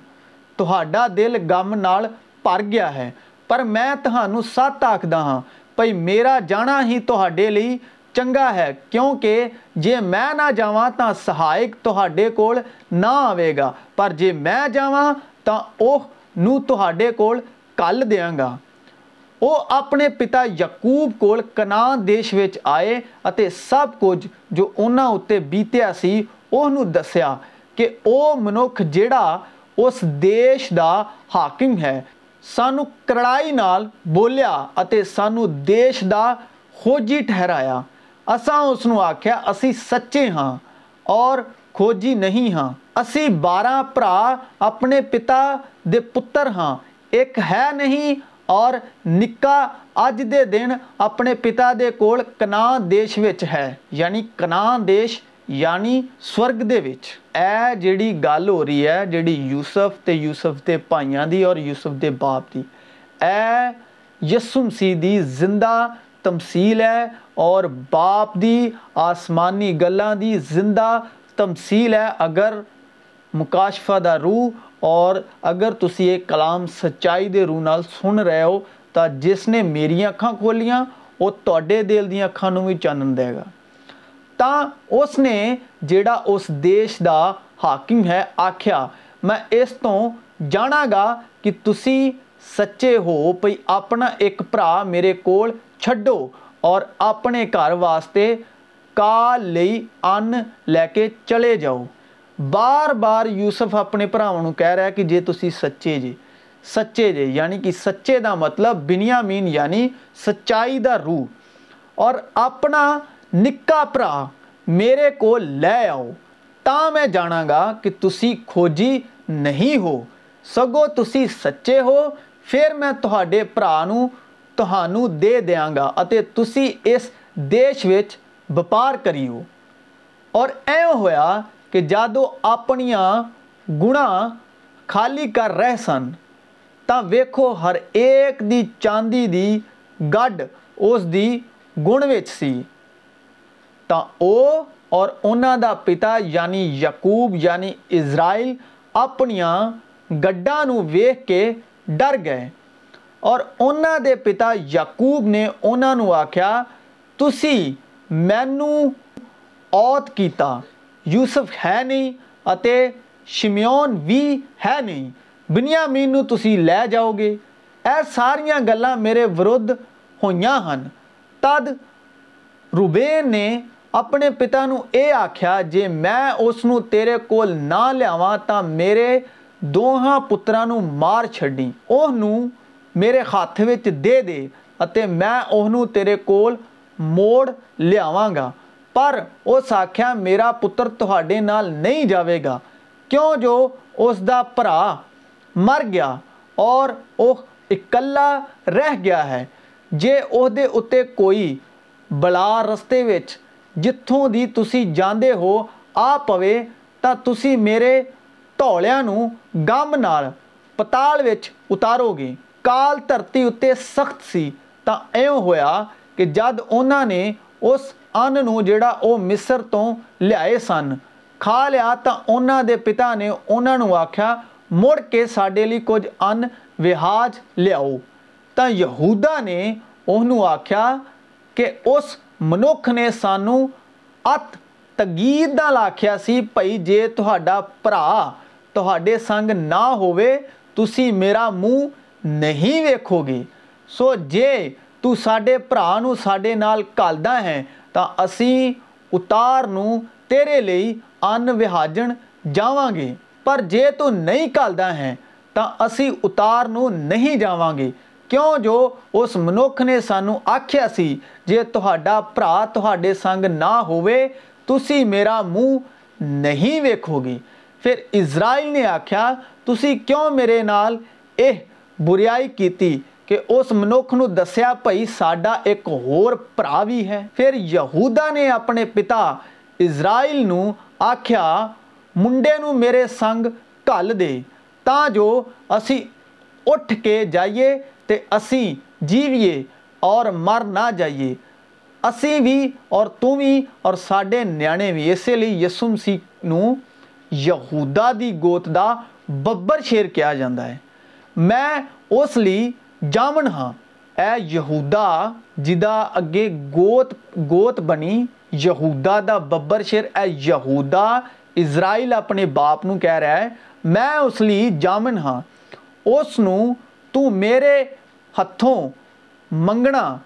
ਤੁਹਾਡਾ ਦਿਲ ਗਮ ਨਾਲ ਭਰ ਗਿਆ ਹੈ ਪਰ ਮੈਂ ਤੁਹਾਨੂੰ ਸੱਤ ਆਖਦਾ ਹਾਂ ਭਈ ਮੇਰਾ ਜਾਣਾ ਹੀ ਤੁਹਾਡੇ ਲਈ ਚੰਗਾ ਹੈ ਕਿਉਂਕਿ ਜੇ ਮੈਂ ਨਾ ਜਾਵਾਂ ਤਾਂ ਸਹਾਇਕ ਤੁਹਾਡੇ ਕੋਲ ਨਾ ਆਵੇਗਾ ਪਰ ਜੇ ਮੈਂ ਜਾਵਾਂ ਤਾਂ ਉਹ ਨੂੰ ਤੁਹਾਡੇ ਕੋਲ ਕੱਲ ਦੇਵਾਂਗਾ ਉਹ ਆਪਣੇ ਪਿਤਾ ਯਾਕੂਬ ਕੋਲ ਕਨਾਨ ਦੇਸ਼ ਵਿੱਚ ਆਏ ਅਤੇ ਸਭ ਕੁਝ ਜੋ ਉਹਨਾਂ ਉੱਤੇ ਬੀਤਿਆ ਸੀ ਉਹ ਨੂੰ ਦੱਸਿਆ ਕਿ ਉਹ ਮਨੁੱਖ ਜਿਹੜਾ ਉਸ ਦੇਸ਼ ਦਾ ਹਾਕਮ ਹੈ ਸਾਨੂੰ ਕੜਾਈ ਨਾਲ ਬੋਲਿਆ ਅਤੇ ਸਾਨੂੰ ਦੇਸ਼ ਦਾ ਖੋਜੀ ਠਹਿਰਾਇਆ ਅਸਾਂ ਉਸ ਨੂੰ ਆਖਿਆ ਅਸੀਂ ਸੱਚੇ ਹਾਂ ਔਰ ਖੋਜੀ ਨਹੀਂ ਹਾਂ ਅਸੀਂ 12 ਭਰਾ ਆਪਣੇ ਪਿਤਾ ਦੇ ਪੁੱਤਰ ਹਾਂ ਇੱਕ ਹੈ ਨਹੀਂ ਔਰ ਨਿੱਕਾ ਅੱਜ ਦੇ ਦਿਨ ਆਪਣੇ ਪਿਤਾ ਦੇ ਕੋਲ ਕਨਾਨ ਦੇਸ਼ ਵਿੱਚ ਹੈ ਯਾਨੀ ਕਨਾਨ ਦੇਸ਼ ਯਾਨੀ ਸਵਰਗ ਦੇ ਵਿੱਚ ਇਹ ਜਿਹੜੀ ਗੱਲ ਹੋ ਰਹੀ ਹੈ ਜਿਹੜੀ ਯੂਸਫ ਤੇ ਯੂਸਫ ਦੇ ਭਾਈਆਂ ਦੀ ਔਰ ਯੂਸਫ ਦੇ ਬਾਪ ਦੀ ਇਹ ਯਿਸੂ ਮਸੀਹ ਦੀ ਜ਼ਿੰਦਾ ਤਮਸੀਲ ਹੈ ਔਰ ਬਾਪ ਦੀ ਆਸਮਾਨੀ ਗੱਲਾਂ ਦੀ ਜ਼ਿੰਦਾ ਤਮਸੀਲ ਹੈ ਅਗਰ ਮੁਕਾਸ਼ਫਾ ਦਾ ਰੂਹ ਔਰ ਅਗਰ ਤੁਸੀਂ ਇਹ ਕਲਾਮ ਸਚਾਈ ਦੇ ਰੂਹ ਨਾਲ ਸੁਣ ਰਹੇ ਹੋ ਤਾਂ ਜਿਸ ਨੇ ਮੇਰੀਆਂ ਅੱਖਾਂ ਖੋਲੀਆਂ ਉਹ ਤੁਹਾਡੇ ਦਿਲ ਦੀਆਂ ਅੱਖਾਂ ਨੂੰ ਵੀ ਚਾਨਣ ਦੇਗਾ ਤਾਂ ਉਸ ਨੇ ਜਿਹੜਾ ਉਸ ਦੇਸ਼ ਦਾ ਹਾਕਮ ਹੈ ਆਖਿਆ ਮੈਂ ਇਸ ਤੋਂ ਜਾਣਾਗਾ ਕਿ ਤੁਸੀਂ ਸੱਚੇ ਹੋ ਭਈ ਆਪਣਾ ਇੱਕ ਭਰਾ ਮੇਰੇ ਕੋਲ ਛੱਡੋ ਔਰ ਆਪਣੇ ਘਰ ਵਾਸਤੇ ਕਾਲ ਲਈ ਅੰਨ ਲੈ ਕੇ ਚਲੇ ਜਾਓ ਬਾਰ-ਬਾਰ ਯੂਸਫ ਆਪਣੇ ਭਰਾਵਾਂ ਨੂੰ ਕਹਿ ਰਿਹਾ ਕਿ ਜੇ ਤੁਸੀਂ ਸੱਚੇ ਜੇ ਸੱਚੇ ਜੇ ਯਾਨੀ ਕਿ ਸੱਚੇ ਦਾ ਮਤਲਬ ਬਿਨਿਆਮੀਨ ਯਾਨੀ ਸਚਾਈ ਦਾ ਰੂਹ ਔਰ ਆਪਣਾ ਨਿੱਕਾ ਭਰਾ ਮੇਰੇ ਕੋਲ ਲੈ ਆਓ ਤਾਂ ਮੈਂ ਜਾਣਾਂਗਾ ਕਿ ਤੁਸੀਂ ਖੋਜੀ ਨਹੀਂ ਹੋ ਸਗੋ ਤੁਸੀਂ ਸੱਚੇ ਹੋ ਫਿਰ ਮੈਂ ਤੁਹਾਡੇ ਭਰਾ ਨੂੰ ਤੁਹਾਨੂੰ ਦੇ ਦਿਆਂਗਾ ਅਤੇ ਤੁਸੀਂ ਇਸ ਦੇਸ਼ ਵਿੱਚ ਵਪਾਰ ਕਰਿਓ ਔਰ ਐਂ ਹੋਇਆ ਕਿ ਜਦੋਂ ਆਪਣੀਆਂ ਗੁਣਾ ਖਾਲੀ ਕਰ ਰਹੇ ਸਨ ਤਾਂ ਵੇਖੋ ਹਰ ਇੱਕ ਦੀ ਚਾਂਦੀ ਦੀ ਗੱਡ ਉਸ ਦੀ ਗੁਣ ਵਿੱਚ ਸੀ ਤਾਂ ਉਹ ਔਰ ਉਹਨਾਂ ਦਾ ਪਿਤਾ ਯਾਨੀ ਯਾਕੂਬ ਯਾਨੀ ਇਜ਼ਰਾਈਲ ਆਪਣੀਆਂ ਗੱਡਾਂ ਨੂੰ ਵੇਖ ਕੇ ਡਰ ਗਏ ਔਰ ਉਹਨਾਂ ਦੇ ਪਿਤਾ ਯਾਕੂਬ ਨੇ ਉਹਨਾਂ ਨੂੰ ਆਖਿਆ ਤੁਸੀਂ ਮੈਨੂੰ ਔਤ ਕੀਤਾ ਯੂਸਫ ਹੈ ਨਹੀਂ ਅਤੇ ਸ਼ਿਮਯੋਨ ਵੀ ਹੈ ਨਹੀਂ ਬਿਨਿਆਮੀਨ ਨੂੰ ਤੁਸੀਂ ਲੈ ਜਾਓਗੇ ਇਹ ਸਾਰੀਆਂ ਗੱਲਾਂ ਮੇਰੇ ਵਿਰੁੱਧ ਹੋਈਆਂ ਹਨ ਤਦ ਰੂਬੇਨ ਨੇ ਆਪਣੇ ਪਿਤਾ ਨੂੰ ਇਹ ਆਖਿਆ ਜੇ ਮੈਂ ਉਸ ਨੂੰ ਤੇਰੇ ਕੋਲ ਨਾ ਲਿਆਵਾਂ ਤਾਂ ਮੇਰੇ ਦੋਹਾਂ ਪੁੱਤਰਾਂ ਨੂੰ ਮਾਰ ਛੱਡੀ ਉਹਨੂੰ ਮੇਰੇ ਹੱਥ ਵਿੱਚ ਦੇ ਦੇ ਅਤੇ ਮੈਂ ਉਹਨੂੰ ਤੇਰੇ ਕੋਲ ਮੋੜ ਲਿਆਵਾਂਗਾ ਪਰ ਉਹ ਸਾਖਿਆ ਮੇਰਾ ਪੁੱਤਰ ਤੁਹਾਡੇ ਨਾਲ ਨਹੀਂ ਜਾਵੇਗਾ ਕਿਉਂ ਜੋ ਉਸ ਦਾ ਭਰਾ ਮਰ ਗਿਆ ਔਰ ਉਹ ਇਕੱਲਾ ਰਹਿ ਗਿਆ ਹੈ ਜੇ ਉਹਦੇ ਉੱਤੇ ਕੋਈ ਬਲਾ ਰਸਤੇ ਵਿੱਚ ਜਿੱਥੋਂ ਦੀ ਤੁਸੀਂ ਜਾਂਦੇ ਹੋ ਆ ਪਵੇ ਤਾਂ ਤੁਸੀਂ ਮੇਰੇ ਢੋਲਿਆਂ ਨੂੰ ਗਮ ਨਾਲ ਪਤਾਲ ਵਿੱਚ ਉਤਾਰੋਗੇ ਕਾਲ ਧਰਤੀ ਉੱਤੇ ਸਖਤ ਸੀ ਤਾਂ ਐਉਂ ਹੋਇਆ ਕਿ ਜਦ ਉਹਨਾਂ ਨੇ ਉਸ ਅੰਨ ਨੂੰ ਜਿਹੜਾ ਉਹ ਮਿਸਰ ਤੋਂ ਲਿਆਏ ਸਨ ਖਾ ਲਿਆ ਤਾਂ ਉਹਨਾਂ ਦੇ ਪਿਤਾ ਨੇ ਉਹਨਾਂ ਨੂੰ ਆਖਿਆ ਮੁੜ ਕੇ ਸਾਡੇ ਲਈ ਕੁਝ ਅੰਨ ਵਿਹਾਜ ਲਿਆਓ ਤਾਂ ਯਹੂਦਾ ਨੇ ਉਹਨੂੰ ਆਖਿਆ ਕਿ ਉਸ ਮਨੁੱਖ ਨੇ ਸਾਨੂੰ ਅਤ ਤਗੀਦ ਦਾ ਲਾਖਿਆ ਸੀ ਭਈ ਜੇ ਤੁਹਾਡਾ ਭਰਾ ਤੁਹਾਡੇ ਸੰਗ ਨਾ ਹੋਵੇ ਤੁਸੀਂ ਮੇਰਾ ਮੂੰਹ ਨਹੀਂ ਵੇਖੋਗੇ ਸੋ ਜੇ ਤੂੰ ਸਾਡੇ ਭਰਾ ਨੂੰ ਸਾਡੇ ਨਾਲ ਕੱਲਦਾ ਹੈ ਤਾਂ ਅਸੀਂ ਉਤਾਰ ਨੂੰ ਤੇਰੇ ਲਈ ਅਨ ਵਿਹਾਜਣ ਜਾਵਾਂਗੇ ਪਰ ਜੇ ਤੂੰ ਨਹੀਂ ਕੱਲਦਾ ਹੈ ਤਾਂ ਅਸੀਂ ਉਤਾਰ ਨੂੰ ਨਹੀਂ ਜਾਵਾਂਗੇ ਕਿਉਂ ਜੋ ਉਸ ਮਨੁੱਖ ਨੇ ਸਾਨੂੰ ਆਖਿਆ ਸੀ ਜੇ ਤੁਹਾਡਾ ਭਰਾ ਤੁਹਾਡੇ ਸੰਗ ਨਾ ਹੋਵੇ ਤੁਸੀਂ ਮੇਰਾ ਮੂੰਹ ਨਹੀਂ ਵੇਖੋਗੇ ਫਿਰ ਇਜ਼ਰਾਈਲ ਨੇ ਆਖਿਆ ਤੁਸੀਂ ਕਿਉਂ ਮੇਰੇ ਨਾਲ ਇਹ ਬੁਰੀਾਈ ਕੀਤੀ ਕਿ ਉਸ ਮਨੁੱਖ ਨੂੰ ਦੱਸਿਆ ਭਈ ਸਾਡਾ ਇੱਕ ਹੋਰ ਭਰਾ ਵੀ ਹੈ ਫਿਰ ਯਹੂਦਾ ਨੇ ਆਪਣੇ ਪਿਤਾ ਇਜ਼ਰਾਈਲ ਨੂੰ ਆਖਿਆ ਮੁੰਡੇ ਨੂੰ ਮੇਰੇ ਸੰਗ ਘੱਲ ਦੇ ਤਾਂ ਜੋ ਅਸੀਂ ਉੱਠ ਕੇ ਜਾਈਏ ਤੇ ਅਸੀਂ ਜੀਵੀਏ ਔਰ ਮਰ ਨਾ ਜਾਈਏ ਅਸੀਂ ਵੀ ਔਰ ਤੂੰ ਵੀ ਔਰ ਸਾਡੇ ਨਿਆਣੇ ਵੀ ਇਸੇ ਲਈ ਯਸੂਮਸੀ ਨੂੰ ਯਹੂਦਾ ਦੀ ਗੋਤ ਦਾ ਬੱਬਰ ਸ਼ੇਰ ਕਿਹਾ ਜਾਂਦਾ ਹੈ ਮੈਂ ਉਸ ਲਈ ਜਾਮਣ ਹਾਂ ਐ ਯਹੂਦਾ ਜਿਹਦਾ ਅੱਗੇ ਗੋਤ ਗੋਤ ਬਣੀ ਯਹੂਦਾ ਦਾ ਬੱਬਰ ਸ਼ੇਰ ਐ ਯਹੂਦਾ ਇਜ਼ਰਾਈਲ ਆਪਣੇ ਬਾਪ ਨੂੰ ਕਹਿ ਰਿਹਾ ਹੈ ਮੈਂ ਉਸ ਲਈ ਜਾਮਨ ਹਾਂ ਉਸ ਨੂੰ ਤੂੰ ਮੇਰੇ ਹੱਥੋਂ ਮੰਗਣਾ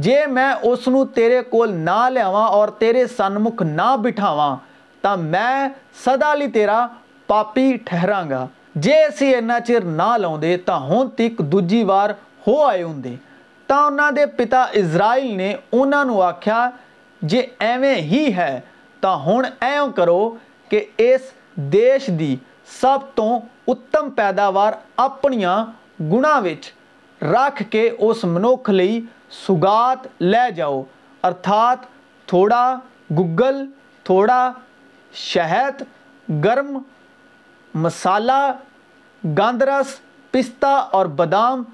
ਜੇ ਮੈਂ ਉਸ ਨੂੰ ਤੇਰੇ ਕੋਲ ਨਾ ਲਿਆਵਾਂ ਔਰ ਤੇਰੇ ਸਨਮੁਖ ਨਾ ਬਿਠਾਵਾਂ ਤਾਂ ਮੈਂ ਸਦਾ ਲਈ ਤੇਰਾ ਪਾਪੀ ਠਹਿਰਾਂਗਾ ਜੇ ਅਸੀਂ ਇੰਨਾ ਚਿਰ ਨਾ ਲਾਉਂਦੇ ਤਾਂ ਹੁਣ ਤੱਕ ਦੂਜੀ ਵਾਰ ਹੋ ਆਏ ਹੁੰਦੇ ਤਾਂ ਉਹਨਾਂ ਦੇ ਪਿਤਾ ਇਜ਼ਰਾਈਲ ਨੇ ਉਹਨਾਂ ਨੂੰ ਆਖਿਆ ਜੇ ਐਵੇਂ ਹੀ ਹੈ ਤਾਂ ਹੁਣ ਐਂ ਕਰੋ ਕਿ ਇਸ ਦੇਸ਼ ਦੀ ਸਭ ਤੋਂ ਉੱਤਮ ਪੈਦਾਵਾਰ ਆਪਣੀਆਂ ਗੁਣਾ ਵਿੱਚ ਰੱਖ ਕੇ ਉਸ ਮਨੁੱਖ ਲਈ ਸੁਗਾਤ ਲੈ ਜਾਓ ਅਰਥਾਤ ਥੋੜਾ ਗੁੱਗਲ ਥੋੜਾ ਸ਼ਹਿਦ ਗਰਮ ਮਸਾਲਾ ਗੰਦਰਸ ਪਿਸਤਾ ਔਰ ਬਦਾਮ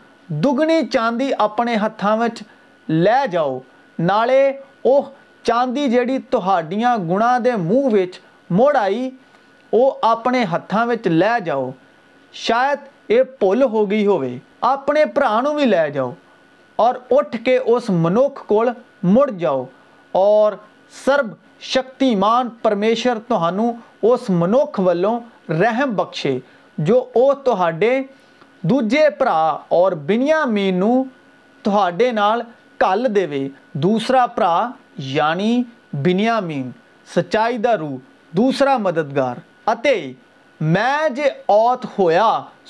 ਦੁਗਣੀ ਚਾਂਦੀ ਆਪਣੇ ਹੱਥਾਂ ਵਿੱਚ ਲੈ ਜਾਓ ਨਾਲੇ ਉਹ ਚਾਂਦੀ ਜਿਹੜੀ ਤੁਹਾਡੀਆਂ ਗੁਣਾ ਦੇ ਮੂੰਹ ਵਿੱਚ ਮੋੜ ਆਈ ਉਹ ਆਪਣੇ ਹੱਥਾਂ ਵਿੱਚ ਲੈ ਜਾਓ ਸ਼ਾਇਦ ਇਹ ਭੁੱਲ ਹੋ ਗਈ ਹੋਵੇ ਆਪਣੇ ਭਰਾ ਨੂੰ ਵੀ ਲੈ ਜਾਓ ਔਰ ਉੱਠ ਕੇ ਉਸ ਮਨੁੱਖ ਕੋਲ ਮੁੜ ਜਾਓ ਔਰ ਸਰਬ ਸ਼ਕਤੀਮਾਨ ਪਰਮੇਸ਼ਰ ਤੁਹਾਨੂੰ ਉਸ ਮਨੁੱਖ ਵੱਲੋਂ ਰਹਿਮ ਬਖਸ਼ੇ ਜੋ ਉਹ ਤੁਹਾਡੇ ਦੂਜੇ ਭਰਾ ਔਰ ਬਿਨਿਆਮੀਨ ਨੂੰ ਤੁਹਾਡੇ ਨਾਲ ਕੱਲ ਦੇਵੇ ਦੂਸਰਾ ਭਰਾ ਯਾਨੀ ਬਿਨਿਆਮੀਨ ਸਚਾਈ ਦਾ ਰੂਹ ਦੂਸਰਾ ਮਦਦਗਾਰ ਅਤੇ ਮੈਂ ਜੇ ਔਤ ਹੋਇਆ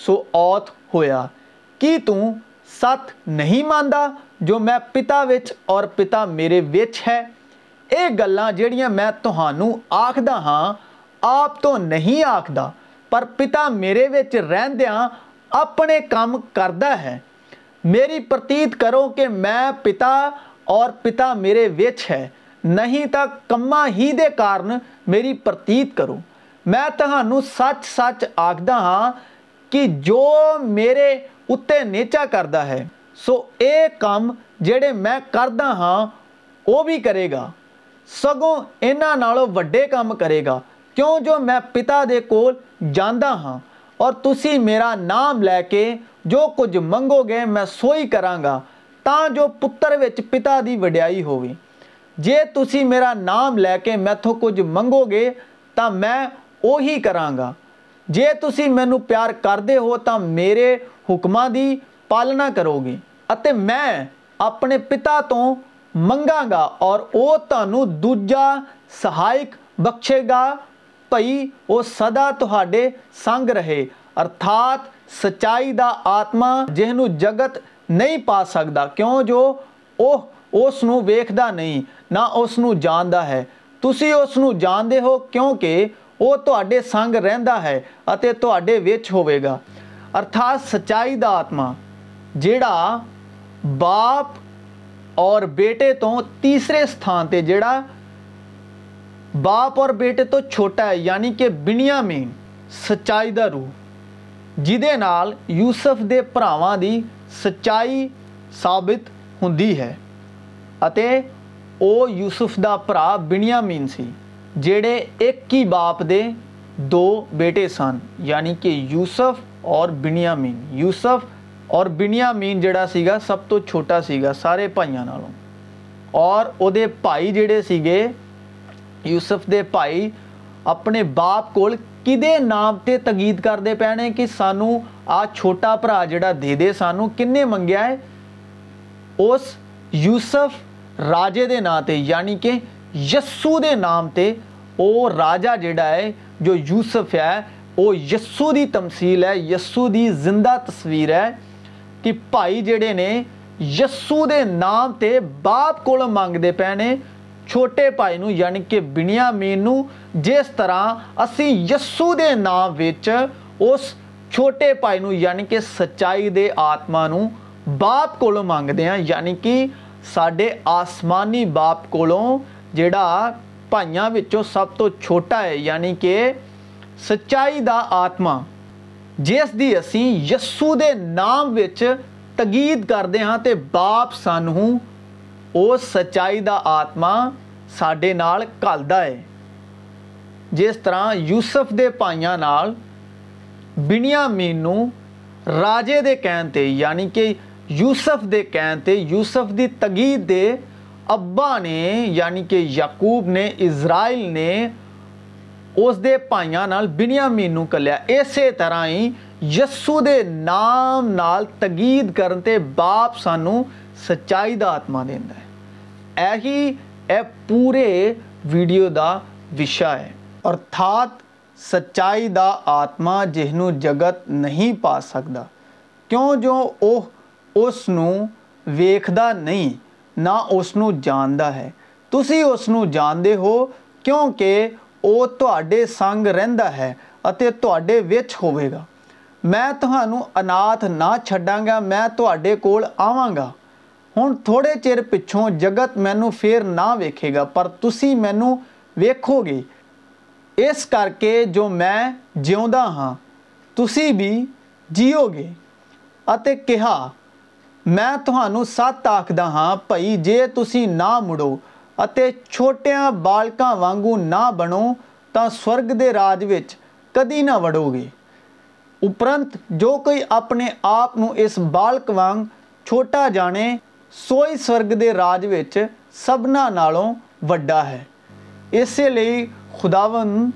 ਸੋ ਔਤ ਹੋਇਆ ਕੀ ਤੂੰ ਸਤ ਨਹੀਂ ਮੰਨਦਾ ਜੋ ਮੈਂ ਪਿਤਾ ਵਿੱਚ ਔਰ ਪਿਤਾ ਮੇਰੇ ਵਿੱਚ ਹੈ ਇਹ ਗੱਲਾਂ ਜਿਹੜੀਆਂ ਮੈਂ ਤੁਹਾਨੂੰ ਆਖਦਾ ਹਾਂ ਆਪ ਤੋਂ ਨਹੀਂ ਆਖਦਾ ਪਰ ਪਿਤਾ ਮੇਰੇ ਵਿੱਚ ਰਹਿੰਦਿਆਂ ਆਪਣੇ ਕੰਮ ਕਰਦਾ ਹੈ ਮੇਰੀ ਪ੍ਰਤੀਤ ਕਰੋ ਕਿ ਮੈਂ ਪਿਤਾ ਔਰ ਪਿਤਾ ਮੇਰੇ ਵਿੱਚ ਹੈ ਨਹੀਂ ਤਾਂ ਕੰਮਾਂ ਹੀ ਦੇ ਕਾਰਨ ਮੇਰੀ ਪ੍ਰਤੀਤ ਕਰੋ ਮੈਂ ਤੁਹਾਨੂੰ ਸੱਚ-ਸੱਚ ਆਖਦਾ ਹਾਂ ਕਿ ਜੋ ਮੇਰੇ ਉੱਤੇ ਨੇਚਾ ਕਰਦਾ ਹੈ ਸੋ ਇਹ ਕੰਮ ਜਿਹੜੇ ਮੈਂ ਕਰਦਾ ਹਾਂ ਉਹ ਵੀ ਕਰੇਗਾ ਸਗੋਂ ਇਹਨਾਂ ਨਾਲੋਂ ਵੱਡੇ ਕੰਮ ਕਰੇਗਾ ਕਿਉਂ ਜੋ ਮੈਂ ਪਿਤਾ ਦੇ ਕੋਲ ਜਾਂਦਾ ਹਾਂ ਔਰ ਤੁਸੀਂ ਮੇਰਾ ਨਾਮ ਲੈ ਕੇ ਜੋ ਕੁਝ ਮੰਗੋਗੇ ਮੈਂ ਸੋਈ ਕਰਾਂਗਾ ਤਾਂ ਜੋ ਪੁੱਤਰ ਵਿੱਚ ਪਿਤਾ ਦੀ ਵਡਿਆਈ ਹੋਵੇ ਜੇ ਤੁਸੀਂ ਮੇਰਾ ਨਾਮ ਲੈ ਕੇ ਮੈਥੋਂ ਕੁਝ ਮੰਗੋਗੇ ਤਾਂ ਮੈਂ ਉਹੀ ਕਰਾਂਗਾ ਜੇ ਤੁਸੀਂ ਮੈਨੂੰ ਪਿਆਰ ਕਰਦੇ ਹੋ ਤਾਂ ਮੇਰੇ ਹੁਕਮਾਂ ਦੀ ਪਾਲਣਾ ਕਰੋਗੇ ਅਤੇ ਮੈਂ ਆਪਣੇ ਪਿਤਾ ਤੋਂ ਮੰਗਾਗਾ ਔਰ ਉਹ ਤੁਹਾਨੂੰ ਦੂਜਾ ਸਹਾਇਕ ਬਖਸ਼ੇਗਾ ਭਈ ਉਹ ਸਦਾ ਤੁਹਾਡੇ ਸੰਗ ਰਹੇ ਅਰਥਾਤ ਸਚਾਈ ਦਾ ਆਤਮਾ ਜਿਹਨੂੰ ਜਗਤ ਨਹੀਂ ਪਾ ਸਕਦਾ ਕਿਉਂ ਜੋ ਉਹ ਉਸ ਨੂੰ ਵੇਖਦਾ ਨਹੀਂ ਨਾ ਉਸ ਨੂੰ ਜਾਣਦਾ ਹੈ ਤੁਸੀਂ ਉਸ ਨੂੰ ਜਾਣਦੇ ਹੋ ਕਿਉਂਕਿ ਉਹ ਤੁਹਾਡੇ ਸੰਗ ਰਹਿੰਦਾ ਹੈ ਅਤੇ ਤੁਹਾਡੇ ਵਿੱਚ ਹੋਵੇਗਾ ਅਰਥਾਤ ਸਚਾਈ ਦਾ ਆਤਮਾ ਜਿਹੜਾ ਬਾਪ ਔਰ ਬੇਟੇ ਤੋਂ ਤੀਸਰੇ ਸਥਾਨ ਤੇ ਜਿਹੜਾ ਬਾਪ ਔਰ ਬੇਟੇ ਤੋਂ ਛੋਟਾ ਹੈ ਯਾਨੀ ਕਿ ਬਿਨਿਆਮੀਨ ਸਚਾਈ ਦਾ ਰੂਹ ਜਿਹਦੇ ਨਾਲ ਯੂਸਫ ਦੇ ਭਰਾਵਾਂ ਦੀ ਸਚਾਈ ਸਾਬਿਤ ਹੁੰਦੀ ਹੈ ਅਤੇ ਉਹ ਯੂਸਫ ਦਾ ਭਰਾ ਬਿਨਿਆਮੀਨ ਸੀ ਜਿਹੜੇ ਇੱਕ ਹੀ ਬਾਪ ਦੇ ਦੋ ਬੇਟੇ ਸਨ ਯਾਨੀ ਕਿ ਯੂਸਫ ਔਰ ਬਿਨਿਆਮੀਨ ਯੂਸਫ ਔਰ ਬਿਨਿਆਮੀਨ ਜਿਹੜਾ ਸੀਗਾ ਸਭ ਤੋਂ ਛੋਟਾ ਸੀਗਾ ਸਾਰੇ ਭਾਈਆਂ ਨਾਲੋਂ ਔਰ ਉਹਦੇ ਭਾਈ ਜਿਹੜੇ ਸੀਗੇ ਯੂਸਫ ਦੇ ਭਾਈ ਆਪਣੇ ਬਾਪ ਕੋਲ ਕਿਦੇ ਨਾਮ ਤੇ ਤਗੀਦ ਕਰਦੇ ਪਏ ਨੇ ਕਿ ਸਾਨੂੰ ਆ ਛੋਟਾ ਭਰਾ ਜਿਹੜਾ ਦੇ ਦੇ ਸਾਨੂੰ ਕਿੰਨੇ ਮੰਗਿਆ ਹੈ ਉਸ ਯੂਸਫ ਰਾਜੇ ਦੇ ਨਾਂ ਤੇ ਯਾਨੀ ਕਿ ਯਸੂ ਦੇ ਨਾਮ ਤੇ ਉਹ ਰਾਜਾ ਜਿਹੜਾ ਹੈ ਜੋ ਯੂਸਫ ਹੈ ਉਹ ਯਸੂ ਦੀ ਤਮਸੀਲ ਹੈ ਯਸੂ ਦੀ ਜ਼ਿੰਦਾ ਤਸਵੀਰ ਹੈ ਕਿ ਭਾਈ ਜਿਹੜੇ ਨੇ ਯਸੂ ਦੇ ਨਾਮ ਤੇ ਬਾਪ ਕੋਲ ਮੰਗਦੇ ਪਏ ਨੇ ਛੋਟੇ ਭਾਈ ਨੂੰ ਯਾਨੀ ਕਿ ਬਿਨਿਆਮੀਨ ਨੂੰ ਜਿਸ ਤਰ੍ਹਾਂ ਅਸੀਂ ਯਸੂ ਦੇ ਨਾਮ ਵਿੱਚ ਉਸ ਛੋਟੇ ਭਾਈ ਨੂੰ ਯਾਨੀ ਕਿ ਸਚਾਈ ਦੇ ਆਤਮਾ ਨੂੰ ਬਾਪ ਕੋਲੋਂ ਮੰਗਦੇ ਹਾਂ ਯਾਨੀ ਕਿ ਸਾਡੇ ਆਸਮਾਨੀ ਬਾਪ ਕੋਲੋਂ ਜਿਹੜਾ ਭਾਈਆਂ ਵਿੱਚੋਂ ਸਭ ਤੋਂ ਛੋਟਾ ਹੈ ਯਾਨੀ ਕਿ ਸਚਾਈ ਦਾ ਆਤਮਾ ਜਿਸ ਦੀ ਅਸੀਂ ਯਸੂ ਦੇ ਨਾਮ ਵਿੱਚ ਤਗੀਦ ਕਰਦੇ ਹਾਂ ਤੇ ਬਾਪ ਸਾਨੂੰ ਉਹ ਸਚਾਈ ਦਾ ਆਤਮਾ ਸਾਡੇ ਨਾਲ ਘਲਦਾ ਹੈ ਜਿਸ ਤਰ੍ਹਾਂ ਯੂਸਫ ਦੇ ਭਾਈਆਂ ਨਾਲ ਬਿਨਿਆਮੀਨ ਨੂੰ ਰਾਜੇ ਦੇ ਕਹਿਣ ਤੇ ਯਾਨੀ ਕਿ ਯੂਸਫ ਦੇ ਕਹਿਣ ਤੇ ਯੂਸਫ ਦੀ ਤਗੀਦ ਦੇ ਅੱਬਾ ਨੇ ਯਾਨੀ ਕਿ ਯਾਕੂਬ ਨੇ ਇਜ਼ਰਾਈਲ ਨੇ ਉਸ ਦੇ ਭਾਈਆਂ ਨਾਲ ਬਿਨਿਆਮੀਨ ਨੂੰ ਕੱਲਿਆ ਇਸੇ ਤਰ੍ਹਾਂ ਹੀ ਯਸੂ ਦੇ ਨਾਮ ਨਾਲ ਤਗੀਦ ਕਰਨ ਤੇ ਬਾਪ ਸਾਨੂੰ ਸਚਾਈ ਦਾ ਆਤਮਾ ਦਿੰਦਾ ਹੈ ਇਹੀ ਇਹ ਪੂਰੇ ਵੀਡੀਓ ਦਾ ਵਿਸ਼ਾ ਹੈ ਅਰਥਾਤ ਸਚਾਈ ਦਾ ਆਤਮਾ ਜਿਹਨੂੰ ਜਗਤ ਨਹੀਂ ਪਾ ਸਕਦਾ ਕਿਉਂ ਜੋ ਉਹ ਉਸ ਨੂੰ ਵੇਖਦਾ ਨਹੀਂ ਨਾ ਉਸ ਨੂੰ ਜਾਣਦਾ ਹੈ ਤੁਸੀਂ ਉਸ ਨੂੰ ਜਾਣਦੇ ਹੋ ਕਿਉਂਕਿ ਉਹ ਤੁਹਾਡੇ ਸੰਗ ਰਹਿੰਦਾ ਹੈ ਅਤੇ ਤੁਹਾਡੇ ਵਿੱਚ ਹੋਵੇਗਾ ਮੈਂ ਤੁਹਾਨੂੰ ਅਨਾਥ ਨਾ ਛੱਡਾਂਗਾ ਮੈਂ ਤੁਹਾਡੇ ਕੋਲ ਆਵਾਂਗਾ ਹੁਣ ਥੋੜੇ ਚਿਰ ਪਿੱਛੋਂ ਜਗਤ ਮੈਨੂੰ ਫੇਰ ਨਾ ਵੇਖੇਗਾ ਪਰ ਤੁਸੀਂ ਮੈਨੂੰ ਵੇਖੋਗੇ ਇਸ ਕਰਕੇ ਜੋ ਮੈਂ ਜਿਉਂਦਾ ਹਾਂ ਤੁਸੀਂ ਵੀ ਜੀਓਗੇ ਅਤੇ ਕਿਹਾ ਮੈਂ ਤੁਹਾਨੂੰ ਸੱਤ ਆਖਦਾ ਹਾਂ ਭਈ ਜੇ ਤੁਸੀਂ ਨਾ ਮੁੜੋ ਅਤੇ ਛੋਟਿਆਂ ਬਾਲਕਾਂ ਵਾਂਗੂ ਨਾ ਬਣੋ ਤਾਂ ਸਵਰਗ ਦੇ ਰਾਜ ਵਿੱਚ ਕਦੀ ਨਾ ਵੜੋਗੇ ਉਪਰੰਤ ਜੋ ਕੋਈ ਆਪਣੇ ਆਪ ਨੂੰ ਇਸ ਬਾਲਕ ਵਾਂਗ ਛੋਟਾ ਜਾਣੇ ਸੋਈ ਸਵਰਗ ਦੇ ਰਾਜ ਵਿੱਚ ਸਭਨਾ ਨਾਲੋਂ ਵੱਡਾ ਹੈ ਇਸੇ ਲਈ ਖੁਦਾਵੰ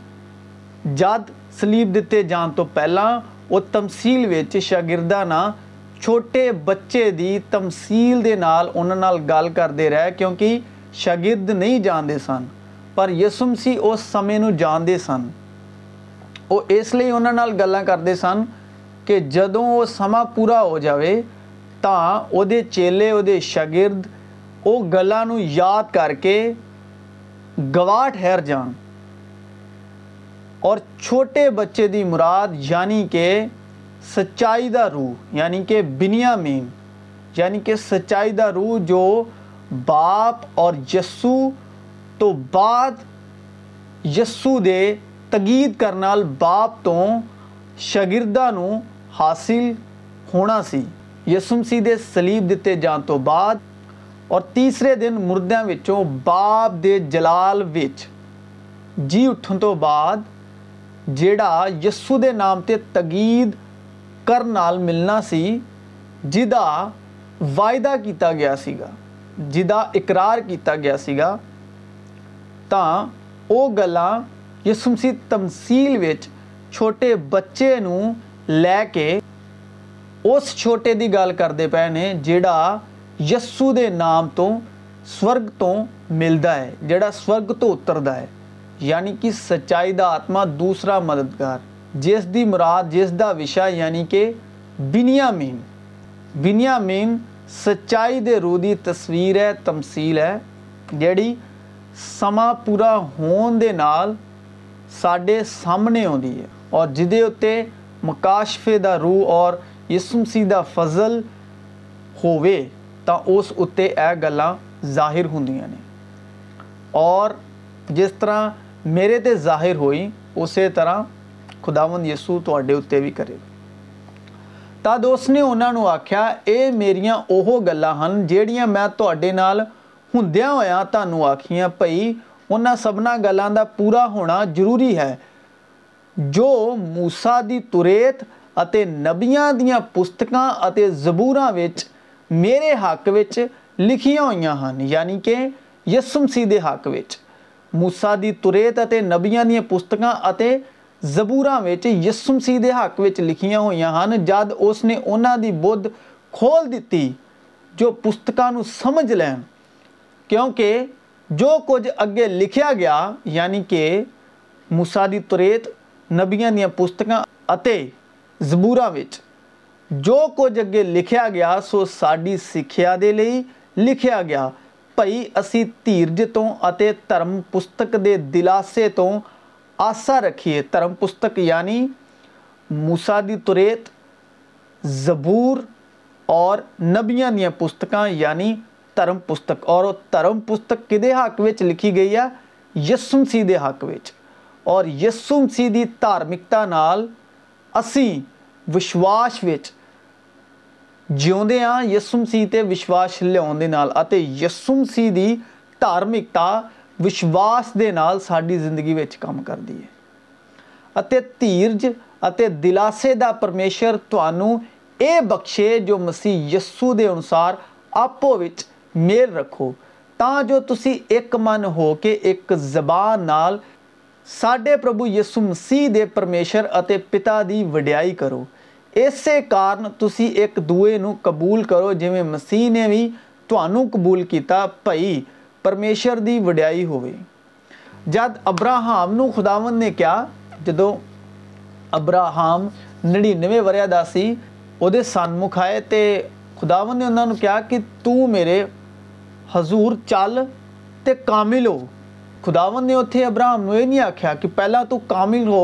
ਜਦ ਸਲੀਬ ਦਿੱਤੇ ਜਾਣ ਤੋਂ ਪਹਿਲਾਂ ਉਹ ਤਮਸੀਲ ਵਿੱਚ ਸ਼ਾਗਿਰਦਾਂ ਨਾਲ ਛੋਟੇ ਬੱਚੇ ਦੀ ਤਮਸੀਲ ਦੇ ਨਾਲ ਉਹਨਾਂ ਨਾਲ ਗੱਲ ਕਰਦੇ ਰਹੇ ਕਿਉਂਕਿ ਸ਼ਾਗਿਰਦ ਨਹੀਂ ਜਾਣਦੇ ਸਨ ਪਰ ਯਿਸੂ ਮਸੀਹ ਉਸ ਸਮੇਂ ਨੂੰ ਜਾਣਦੇ ਸਨ ਉਹ ਇਸ ਲਈ ਉਹਨਾਂ ਨਾਲ ਗੱਲਾਂ ਕਰਦੇ ਸਨ ਕਿ ਜਦੋਂ ਉਹ ਸਮਾਂ ਪੂਰਾ ਹੋ ਜਾਵੇ ਤਾਂ ਉਹਦੇ ਚੇਲੇ ਉਹਦੇ ਸ਼ਾਗਿਰਦ ਉਹ ਗੱਲਾਂ ਨੂੰ ਯਾਦ ਕਰਕੇ ਗਵਾਹ ਠਹਿਰ ਜਾਣ ਔਰ ਛੋਟੇ ਬੱਚੇ ਦੀ ਮੁਰਾਦ ਯਾਨੀ ਕਿ ਸਚਾਈ ਦਾ ਰੂਹ ਯਾਨੀ ਕਿ ਬਿਨਿਆਮੀਨ ਯਾਨੀ ਕਿ ਸਚਾਈ ਦਾ ਰੂਹ ਜੋ ਬਾਪ ਔਰ ਯਸੂ ਤੋਂ ਬਾਅਦ ਯਸੂ ਦੇ ਤਗੀਦ ਕਰਨ ਨਾਲ ਬਾਪ ਤੋਂ ਸ਼ਾਗਿਰਦਾਂ ਨੂੰ ਹਾਸਿਲ ਹੋਣਾ ਸੀ ਯਿਸੂ ਮਸੀਹ ਦੇ ਸਲੀਬ ਦਿੱਤੇ ਜਾਣ ਤੋਂ ਬਾਅਦ ਔਰ ਤੀਸਰੇ ਦਿਨ ਮੁਰਦਿਆਂ ਵਿੱਚੋਂ ਬਾਪ ਦੇ ਜਲਾਲ ਵਿੱਚ ਜੀ ਉੱਠਣ ਤੋਂ ਬਾਅਦ ਜਿਹੜਾ ਯਿਸੂ ਦੇ ਨਾਮ ਤੇ ਤਗੀਦ ਕਰਨ ਨਾਲ ਮਿਲਣਾ ਸੀ ਜਿਹਦਾ ਵਾਅਦਾ ਕੀਤਾ ਗਿਆ ਸੀਗਾ ਜਿਹਦਾ ਇਕਰਾਰ ਕੀਤਾ ਗਿਆ ਸੀਗਾ ਤਾਂ ਉਹ ਗੱਲਾਂ ਯਿਸੂ ਮਸੀਹ ਤਮਸੀਲ ਵਿੱਚ ਛੋਟੇ ਬੱਚੇ ਨੂੰ ਲੈ ਕੇ ਉਸ ਛੋਟੇ ਦੀ ਗੱਲ ਕਰਦੇ ਪਏ ਨੇ ਜਿਹੜਾ ਯਸੂ ਦੇ ਨਾਮ ਤੋਂ ਸਵਰਗ ਤੋਂ ਮਿਲਦਾ ਹੈ ਜਿਹੜਾ ਸਵਰਗ ਤੋਂ ਉਤਰਦਾ ਹੈ ਯਾਨੀ ਕਿ ਸਚਾਈ ਦਾ ਆਤਮਾ ਦੂਸਰਾ ਮਦਦਗਾਰ ਜਿਸ ਦੀ ਮੁਰਾਦ ਜਿਸ ਦਾ ਵਿਸ਼ਾ ਯਾਨੀ ਕਿ ਬਿਨਿਆਮੀਨ ਬਿਨਿਆਮੀਨ ਸਚਾਈ ਦੇ ਰੂਹ ਦੀ ਤਸਵੀਰ ਹੈ ਤਮਸੀਲ ਹੈ ਜਿਹੜੀ ਸਮਾਂ ਪੂਰਾ ਹੋਣ ਦੇ ਨਾਲ ਸਾਡੇ ਸਾਹਮਣੇ ਆਉਂਦੀ ਹੈ ਔਰ ਜਿਹਦੇ ਉੱਤੇ ਮਕਾਸ਼ਫੇ ਦਾ ਰੂਹ ਔਰ ਯਿਸੂ ਮਸੀਹ ਦਾ ਫਜ਼ਲ ਹੋਵੇ ਤਾਂ ਉਸ ਉੱਤੇ ਇਹ ਗੱਲਾਂ ਜ਼ਾਹਿਰ ਹੁੰਦੀਆਂ ਨੇ ਔਰ ਜਿਸ ਤਰ੍ਹਾਂ ਮੇਰੇ ਤੇ ਜ਼ਾਹਿਰ ਹੋਈ ਉਸੇ ਤਰ੍ਹਾਂ ਖੁਦਾਵੰਦ ਯਿਸੂ ਤੁਹਾਡੇ ਉੱਤੇ ਵੀ ਕਰੇਗਾ ਤਦ ਨੇ ਉਹਨਾਂ ਨੂੰ ਆਖਿਆ ਇਹ ਮੇਰੀਆਂ ਉਹ ਗੱਲਾਂ ਹਨ ਜਿਹੜੀਆਂ ਮੈਂ ਤੁਹਾਡੇ ਨਾਲ ਹੁੰਦਿਆਂ ਹੋਇਆਂ ਤੁਹਾਨੂੰ ਆਖੀਆਂ ਭਈ ਉਹਨਾਂ ਸਭਨਾ ਗੱਲਾਂ ਦਾ ਪੂਰਾ ਹੋਣਾ ਜ਼ਰੂਰੀ ਹੈ ਜੋ موسی ਦੀ ਤੁਰੇਤ ਅਤੇ ਨਬੀਆਂ ਦੀਆਂ ਪੁਸਤਕਾਂ ਅਤੇ ਜ਼ਬੂਰਾਂ ਵਿੱਚ ਮੇਰੇ ਹੱਕ ਵਿੱਚ ਲਿਖੀਆਂ ਹੋਈਆਂ ਹਨ ਯਾਨੀ ਕਿ ਯਿਸੂ ਮਸੀਹ ਦੇ ਹੱਕ ਵਿੱਚ موسی ਦੀ ਤੁਰੇਤ ਅਤੇ ਨਬੀਆਂ ਦੀਆਂ ਪੁਸਤਕਾਂ ਅਤੇ ਜ਼ਬੂਰਾਂ ਵਿੱਚ ਯਿਸੂ ਮਸੀਹ ਦੇ ਹੱਕ ਵਿੱਚ ਲਿਖੀਆਂ ਹੋਈਆਂ ਹਨ ਜਦ ਉਸ ਨੇ ਉਹਨਾਂ ਦੀ ਬੁੱਧ ਖੋਲ ਦਿੱਤੀ ਜੋ ਪੁਸਤਕਾਂ ਨੂੰ ਸਮਝ ਲੈਣ ਕਿਉਂਕਿ ਜੋ ਕੁਝ ਅੱਗੇ ਲਿਖਿਆ ਗਿਆ ਯਾਨੀ ਕਿ موسی ਦੀ ਤੁਰੇਤ ਨਬੀਆਂ ਦੀਆਂ ਪੁਸਤਕਾਂ ਅਤੇ ਜ਼ਬੂਰਾ ਵਿੱਚ ਜੋ ਕੁਝ ਅੱਗੇ ਲਿਖਿਆ ਗਿਆ ਸੋ ਸਾਡੀ ਸਿੱਖਿਆ ਦੇ ਲਈ ਲਿਖਿਆ ਗਿਆ ਭਈ ਅਸੀਂ ਧੀਰਜ ਤੋਂ ਅਤੇ ਧਰਮ ਪੁਸਤਕ ਦੇ ਦਿਲਾਸੇ ਤੋਂ ਆਸਾ ਰੱਖੀਏ ਧਰਮ ਪੁਸਤਕ ਯਾਨੀ موسی ਦੀ ਤੁਰੇਤ ਜ਼ਬੂਰ ਔਰ ਨਬੀਆਂ ਦੀਆਂ ਪੁਸਤਕਾਂ ਯਾਨੀ ਧਰਮ ਪੁਸਤਕ ਔਰ ਉਹ ਧਰਮ ਪੁਸਤਕ ਕਿਦੇ ਹੱਕ ਵਿੱਚ ਲਿਖੀ ਗਈ ਆ ਯਿਸੂ ਮਸੀਹ ਦੇ ਹੱਕ ਵਿੱਚ ਔਰ ਯਿਸੂ ਮਸੀਹ ਦੀ ਧਾਰਮਿਕਤਾ ਨਾਲ ਅਸੀਂ ਵਿਸ਼ਵਾਸ ਵਿੱਚ ਜਿਉਂਦੇ ਆ ਯਿਸੂ ਮਸੀਹ ਤੇ ਵਿਸ਼ਵਾਸ ਲਿਆਉਣ ਦੇ ਨਾਲ ਅਤੇ ਯਿਸੂ ਮਸੀਹ ਦੀ ਧਾਰਮਿਕਤਾ ਵਿਸ਼ਵਾਸ ਦੇ ਨਾਲ ਸਾਡੀ ਜ਼ਿੰਦਗੀ ਵਿੱਚ ਕੰਮ ਕਰਦੀ ਹੈ ਅਤੇ ਧੀਰਜ ਅਤੇ ਦਿਲਾਸੇ ਦਾ ਪਰਮੇਸ਼ਰ ਤੁਹਾਨੂੰ ਇਹ ਬਖਸ਼ੇ ਜੋ ਮਸੀਹ ਯਿਸੂ ਦੇ ਅਨੁਸਾਰ ਆਪੋ ਵਿੱਚ ਮੇਲ ਰੱਖੋ ਤਾਂ ਜੋ ਤੁਸੀਂ ਇੱਕ ਮਨ ਹੋ ਕੇ ਇੱਕ ਜ਼ਬਾਨ ਨਾਲ ਸਾਡੇ ਪ੍ਰਭੂ ਯਿਸੂ ਮਸੀਹ ਦੇ ਪਰਮੇਸ਼ਰ ਅਤੇ ਪਿਤਾ ਦੀ ਵਡਿਆਈ ਕਰੋ ਇਸੇ ਕਾਰਨ ਤੁਸੀਂ ਇੱਕ ਦੂਏ ਨੂੰ ਕਬੂਲ ਕਰੋ ਜਿਵੇਂ ਮਸੀਹ ਨੇ ਵੀ ਤੁਹਾਨੂੰ ਕਬੂਲ ਕੀਤਾ ਭਈ ਪਰਮੇਸ਼ਰ ਦੀ ਵਡਿਆਈ ਹੋਵੇ ਜਦ ਅਬਰਾਹਾਮ ਨੂੰ ਖੁਦਾਵੰਦ ਨੇ ਕਿਹਾ ਜਦੋਂ ਅਬਰਾਹਾਮ 99 ਵਰਿਆ ਦਾ ਸੀ ਉਹਦੇ ਸਾਹਮਣੇ ਆਏ ਤੇ ਖੁਦਾਵੰਦ ਨੇ ਉਹਨਾਂ ਨੂੰ ਕਿਹਾ ਕਿ ਤੂੰ ਮੇਰੇ ਹਜ਼ੂਰ ਚੱਲ ਤੇ ਕਾਮਿਲ ਹੋ ਖੁਦਾਵੰਦ ਨੇ ਉੱਥੇ ਅਬਰਾਮ ਨੂੰ ਇਹ ਨਹੀਂ ਆਖਿਆ ਕਿ ਪਹਿਲਾਂ ਤੂੰ ਕਾਮਿਲ ਹੋ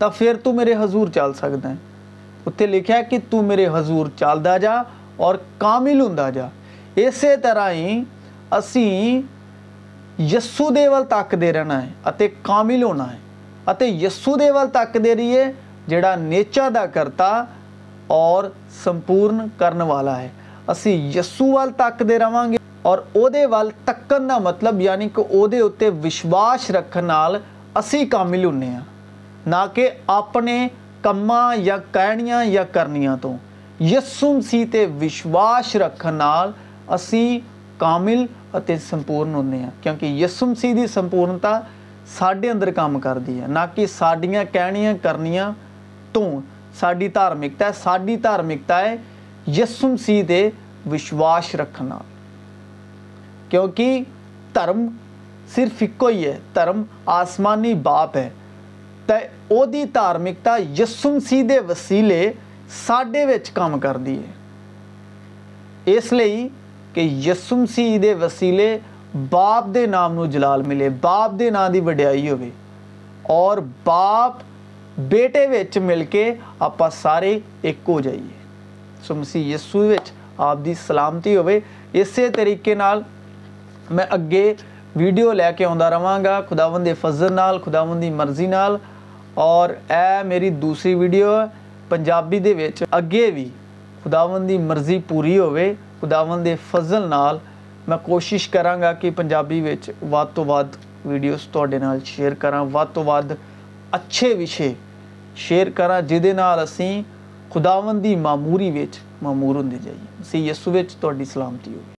ਤਾਂ ਫਿਰ ਤੂੰ ਮੇਰੇ ਹਜ਼ੂਰ ਚੱਲ ਸਕਦਾ ਹੈ ਉੱਥੇ ਲਿਖਿਆ ਕਿ ਤੂੰ ਮੇਰੇ ਹਜ਼ੂਰ ਚੱਲਦਾ ਜਾ ਔਰ ਕਾਮਿਲ ਹੁੰਦਾ ਜਾ ਇਸੇ ਤਰ੍ਹਾਂ ਹੀ ਅਸੀਂ ਯਸੂ ਦੇ ਵੱਲ ਤੱਕਦੇ ਰਹਿਣਾ ਹੈ ਅਤੇ ਕਾਮਿਲ ਹੋਣਾ ਹੈ ਅਤੇ ਯਸੂ ਦੇ ਵੱਲ ਤੱਕਦੇ ਰਹੀਏ ਜਿਹੜਾ ਨੇਚਾ ਦਾ ਕਰਤਾ ਔਰ ਸੰਪੂਰਨ ਕਰਨ ਵਾਲਾ ਹੈ ਅਸੀਂ ਯਸੂ ਵੱਲ ਤੱਕਦੇ ਰਵਾਂਗੇ ਔਰ ਉਹਦੇ ਵੱਲ ਤੱਕਣ ਦਾ ਮਤਲਬ ਯਾਨੀ ਕਿ ਉਹਦੇ ਉੱਤੇ ਵਿਸ਼ਵਾਸ ਰੱਖਣ ਨਾਲ ਅਸੀਂ ਕਾਮਿਲ ਹੁੰਨੇ ਆ ਨਾ ਕਿ ਆਪਣੇ ਕੰਮਾਂ ਜਾਂ ਕਹਿਣੀਆਂ ਜਾਂ ਕਰਨੀਆਂ ਤੋਂ ਯਿਸੂ ਮਸੀਹ ਤੇ ਵਿਸ਼ਵਾਸ ਰੱਖਣ ਨਾਲ ਅਸੀਂ ਕਾਮਿਲ ਅਤੇ ਸੰਪੂਰਨ ਹੁੰਨੇ ਆ ਕਿਉਂਕਿ ਯਿਸੂ ਮਸੀਹ ਦੀ ਸੰਪੂਰਨਤਾ ਸਾਡੇ ਅੰਦਰ ਕੰਮ ਕਰਦੀ ਹੈ ਨਾ ਕਿ ਸਾਡੀਆਂ ਕਹਿਣੀਆਂ ਕਰਨੀਆਂ ਤੋਂ ਸਾਡੀ ਧਾਰਮਿਕਤਾ ਸਾਡੀ ਧਾਰਮਿਕਤਾ ਹੈ ਯਿਸੂ ਮਸੀਹ ਦੇ ਵਿਸ਼ਵਾਸ ਰੱਖਣਾ ਕਿਉਂਕਿ ਧਰਮ ਸਿਰਫ ਇੱਕੋ ਹੀ ਹੈ ਧਰਮ ਆਸਮਾਨੀ ਬਾਪ ਹੈ ਤੇ ਉਹਦੀ ਧਾਰਮਿਕਤਾ ਯਿਸੂ ਮਸੀਹ ਦੇ ਵਸੀਲੇ ਸਾਡੇ ਵਿੱਚ ਕੰਮ ਕਰਦੀ ਹੈ ਇਸ ਲਈ ਕਿ ਯਿਸੂ ਮਸੀਹ ਦੇ ਵਸੀਲੇ ਬਾਪ ਦੇ ਨਾਮ ਨੂੰ ਜਲਾਲ ਮਿਲੇ ਬਾਪ ਦੇ ਨਾਮ ਦੀ ਵਡਿਆਈ ਹੋਵੇ ਔਰ ਬਾਪ ਬੇਟੇ ਵਿੱਚ ਮਿਲ ਕੇ ਆਪਾਂ ਸਾਰੇ ਇੱਕ ਹੋ ਜਾਈਏ ਸੋ ਮਸੀਹ ਯਿਸੂ ਵਿੱਚ ਆਪ ਦੀ ਸਲਾਮਤੀ ਹੋਵੇ ਇਸੇ ਤਰੀਕੇ ਨਾਲ ਮੈਂ ਅੱਗੇ ਵੀਡੀਓ ਲੈ ਕੇ ਆਉਂਦਾ ਰਵਾਂਗਾ ਖੁਦਾਵੰਦ ਦੇ ਫਜ਼ਲ ਨਾਲ ਖੁਦਾਵੰਦ ਦੀ ਮਰਜ਼ੀ ਨਾਲ ਔਰ ਇਹ ਮੇਰੀ ਦੂਸਰੀ ਵੀਡੀਓ ਹੈ ਪੰਜਾਬੀ ਦੇ ਵਿੱਚ ਅੱਗੇ ਵੀ ਖੁਦਾਵੰਦ ਦੀ ਮਰਜ਼ੀ ਪੂਰੀ ਹੋਵੇ ਖੁਦਾਵੰਦ ਦੇ ਫਜ਼ਲ ਨਾਲ ਮੈਂ ਕੋਸ਼ਿਸ਼ ਕਰਾਂਗਾ ਕਿ ਪੰਜਾਬੀ ਵਿੱਚ ਵੱਧ ਤੋਂ ਵੱਧ ਵੀਡੀਓਜ਼ ਤੁਹਾਡੇ ਨਾਲ ਸ਼ੇਅਰ ਕਰਾਂ ਵੱਧ ਤੋਂ ਵੱਧ ਅੱਛੇ ਵਿਸ਼ੇ ਸ਼ੇਅਰ ਕਰਾਂ ਜਿਹਦੇ ਨਾਲ ਅਸੀਂ ਖੁਦਾਵੰਦ ਦੀ ਮਾਮੂਰੀ ਵਿੱਚ ਮਾਮੂਰ ਹੁੰਦੇ ਜਾਈਏ ਸੀ ਯਿਸੂ ਵਿੱਚ ਤੁਹਾਡੀ ਸਲਾਮਤੀ ਹੋਵੇ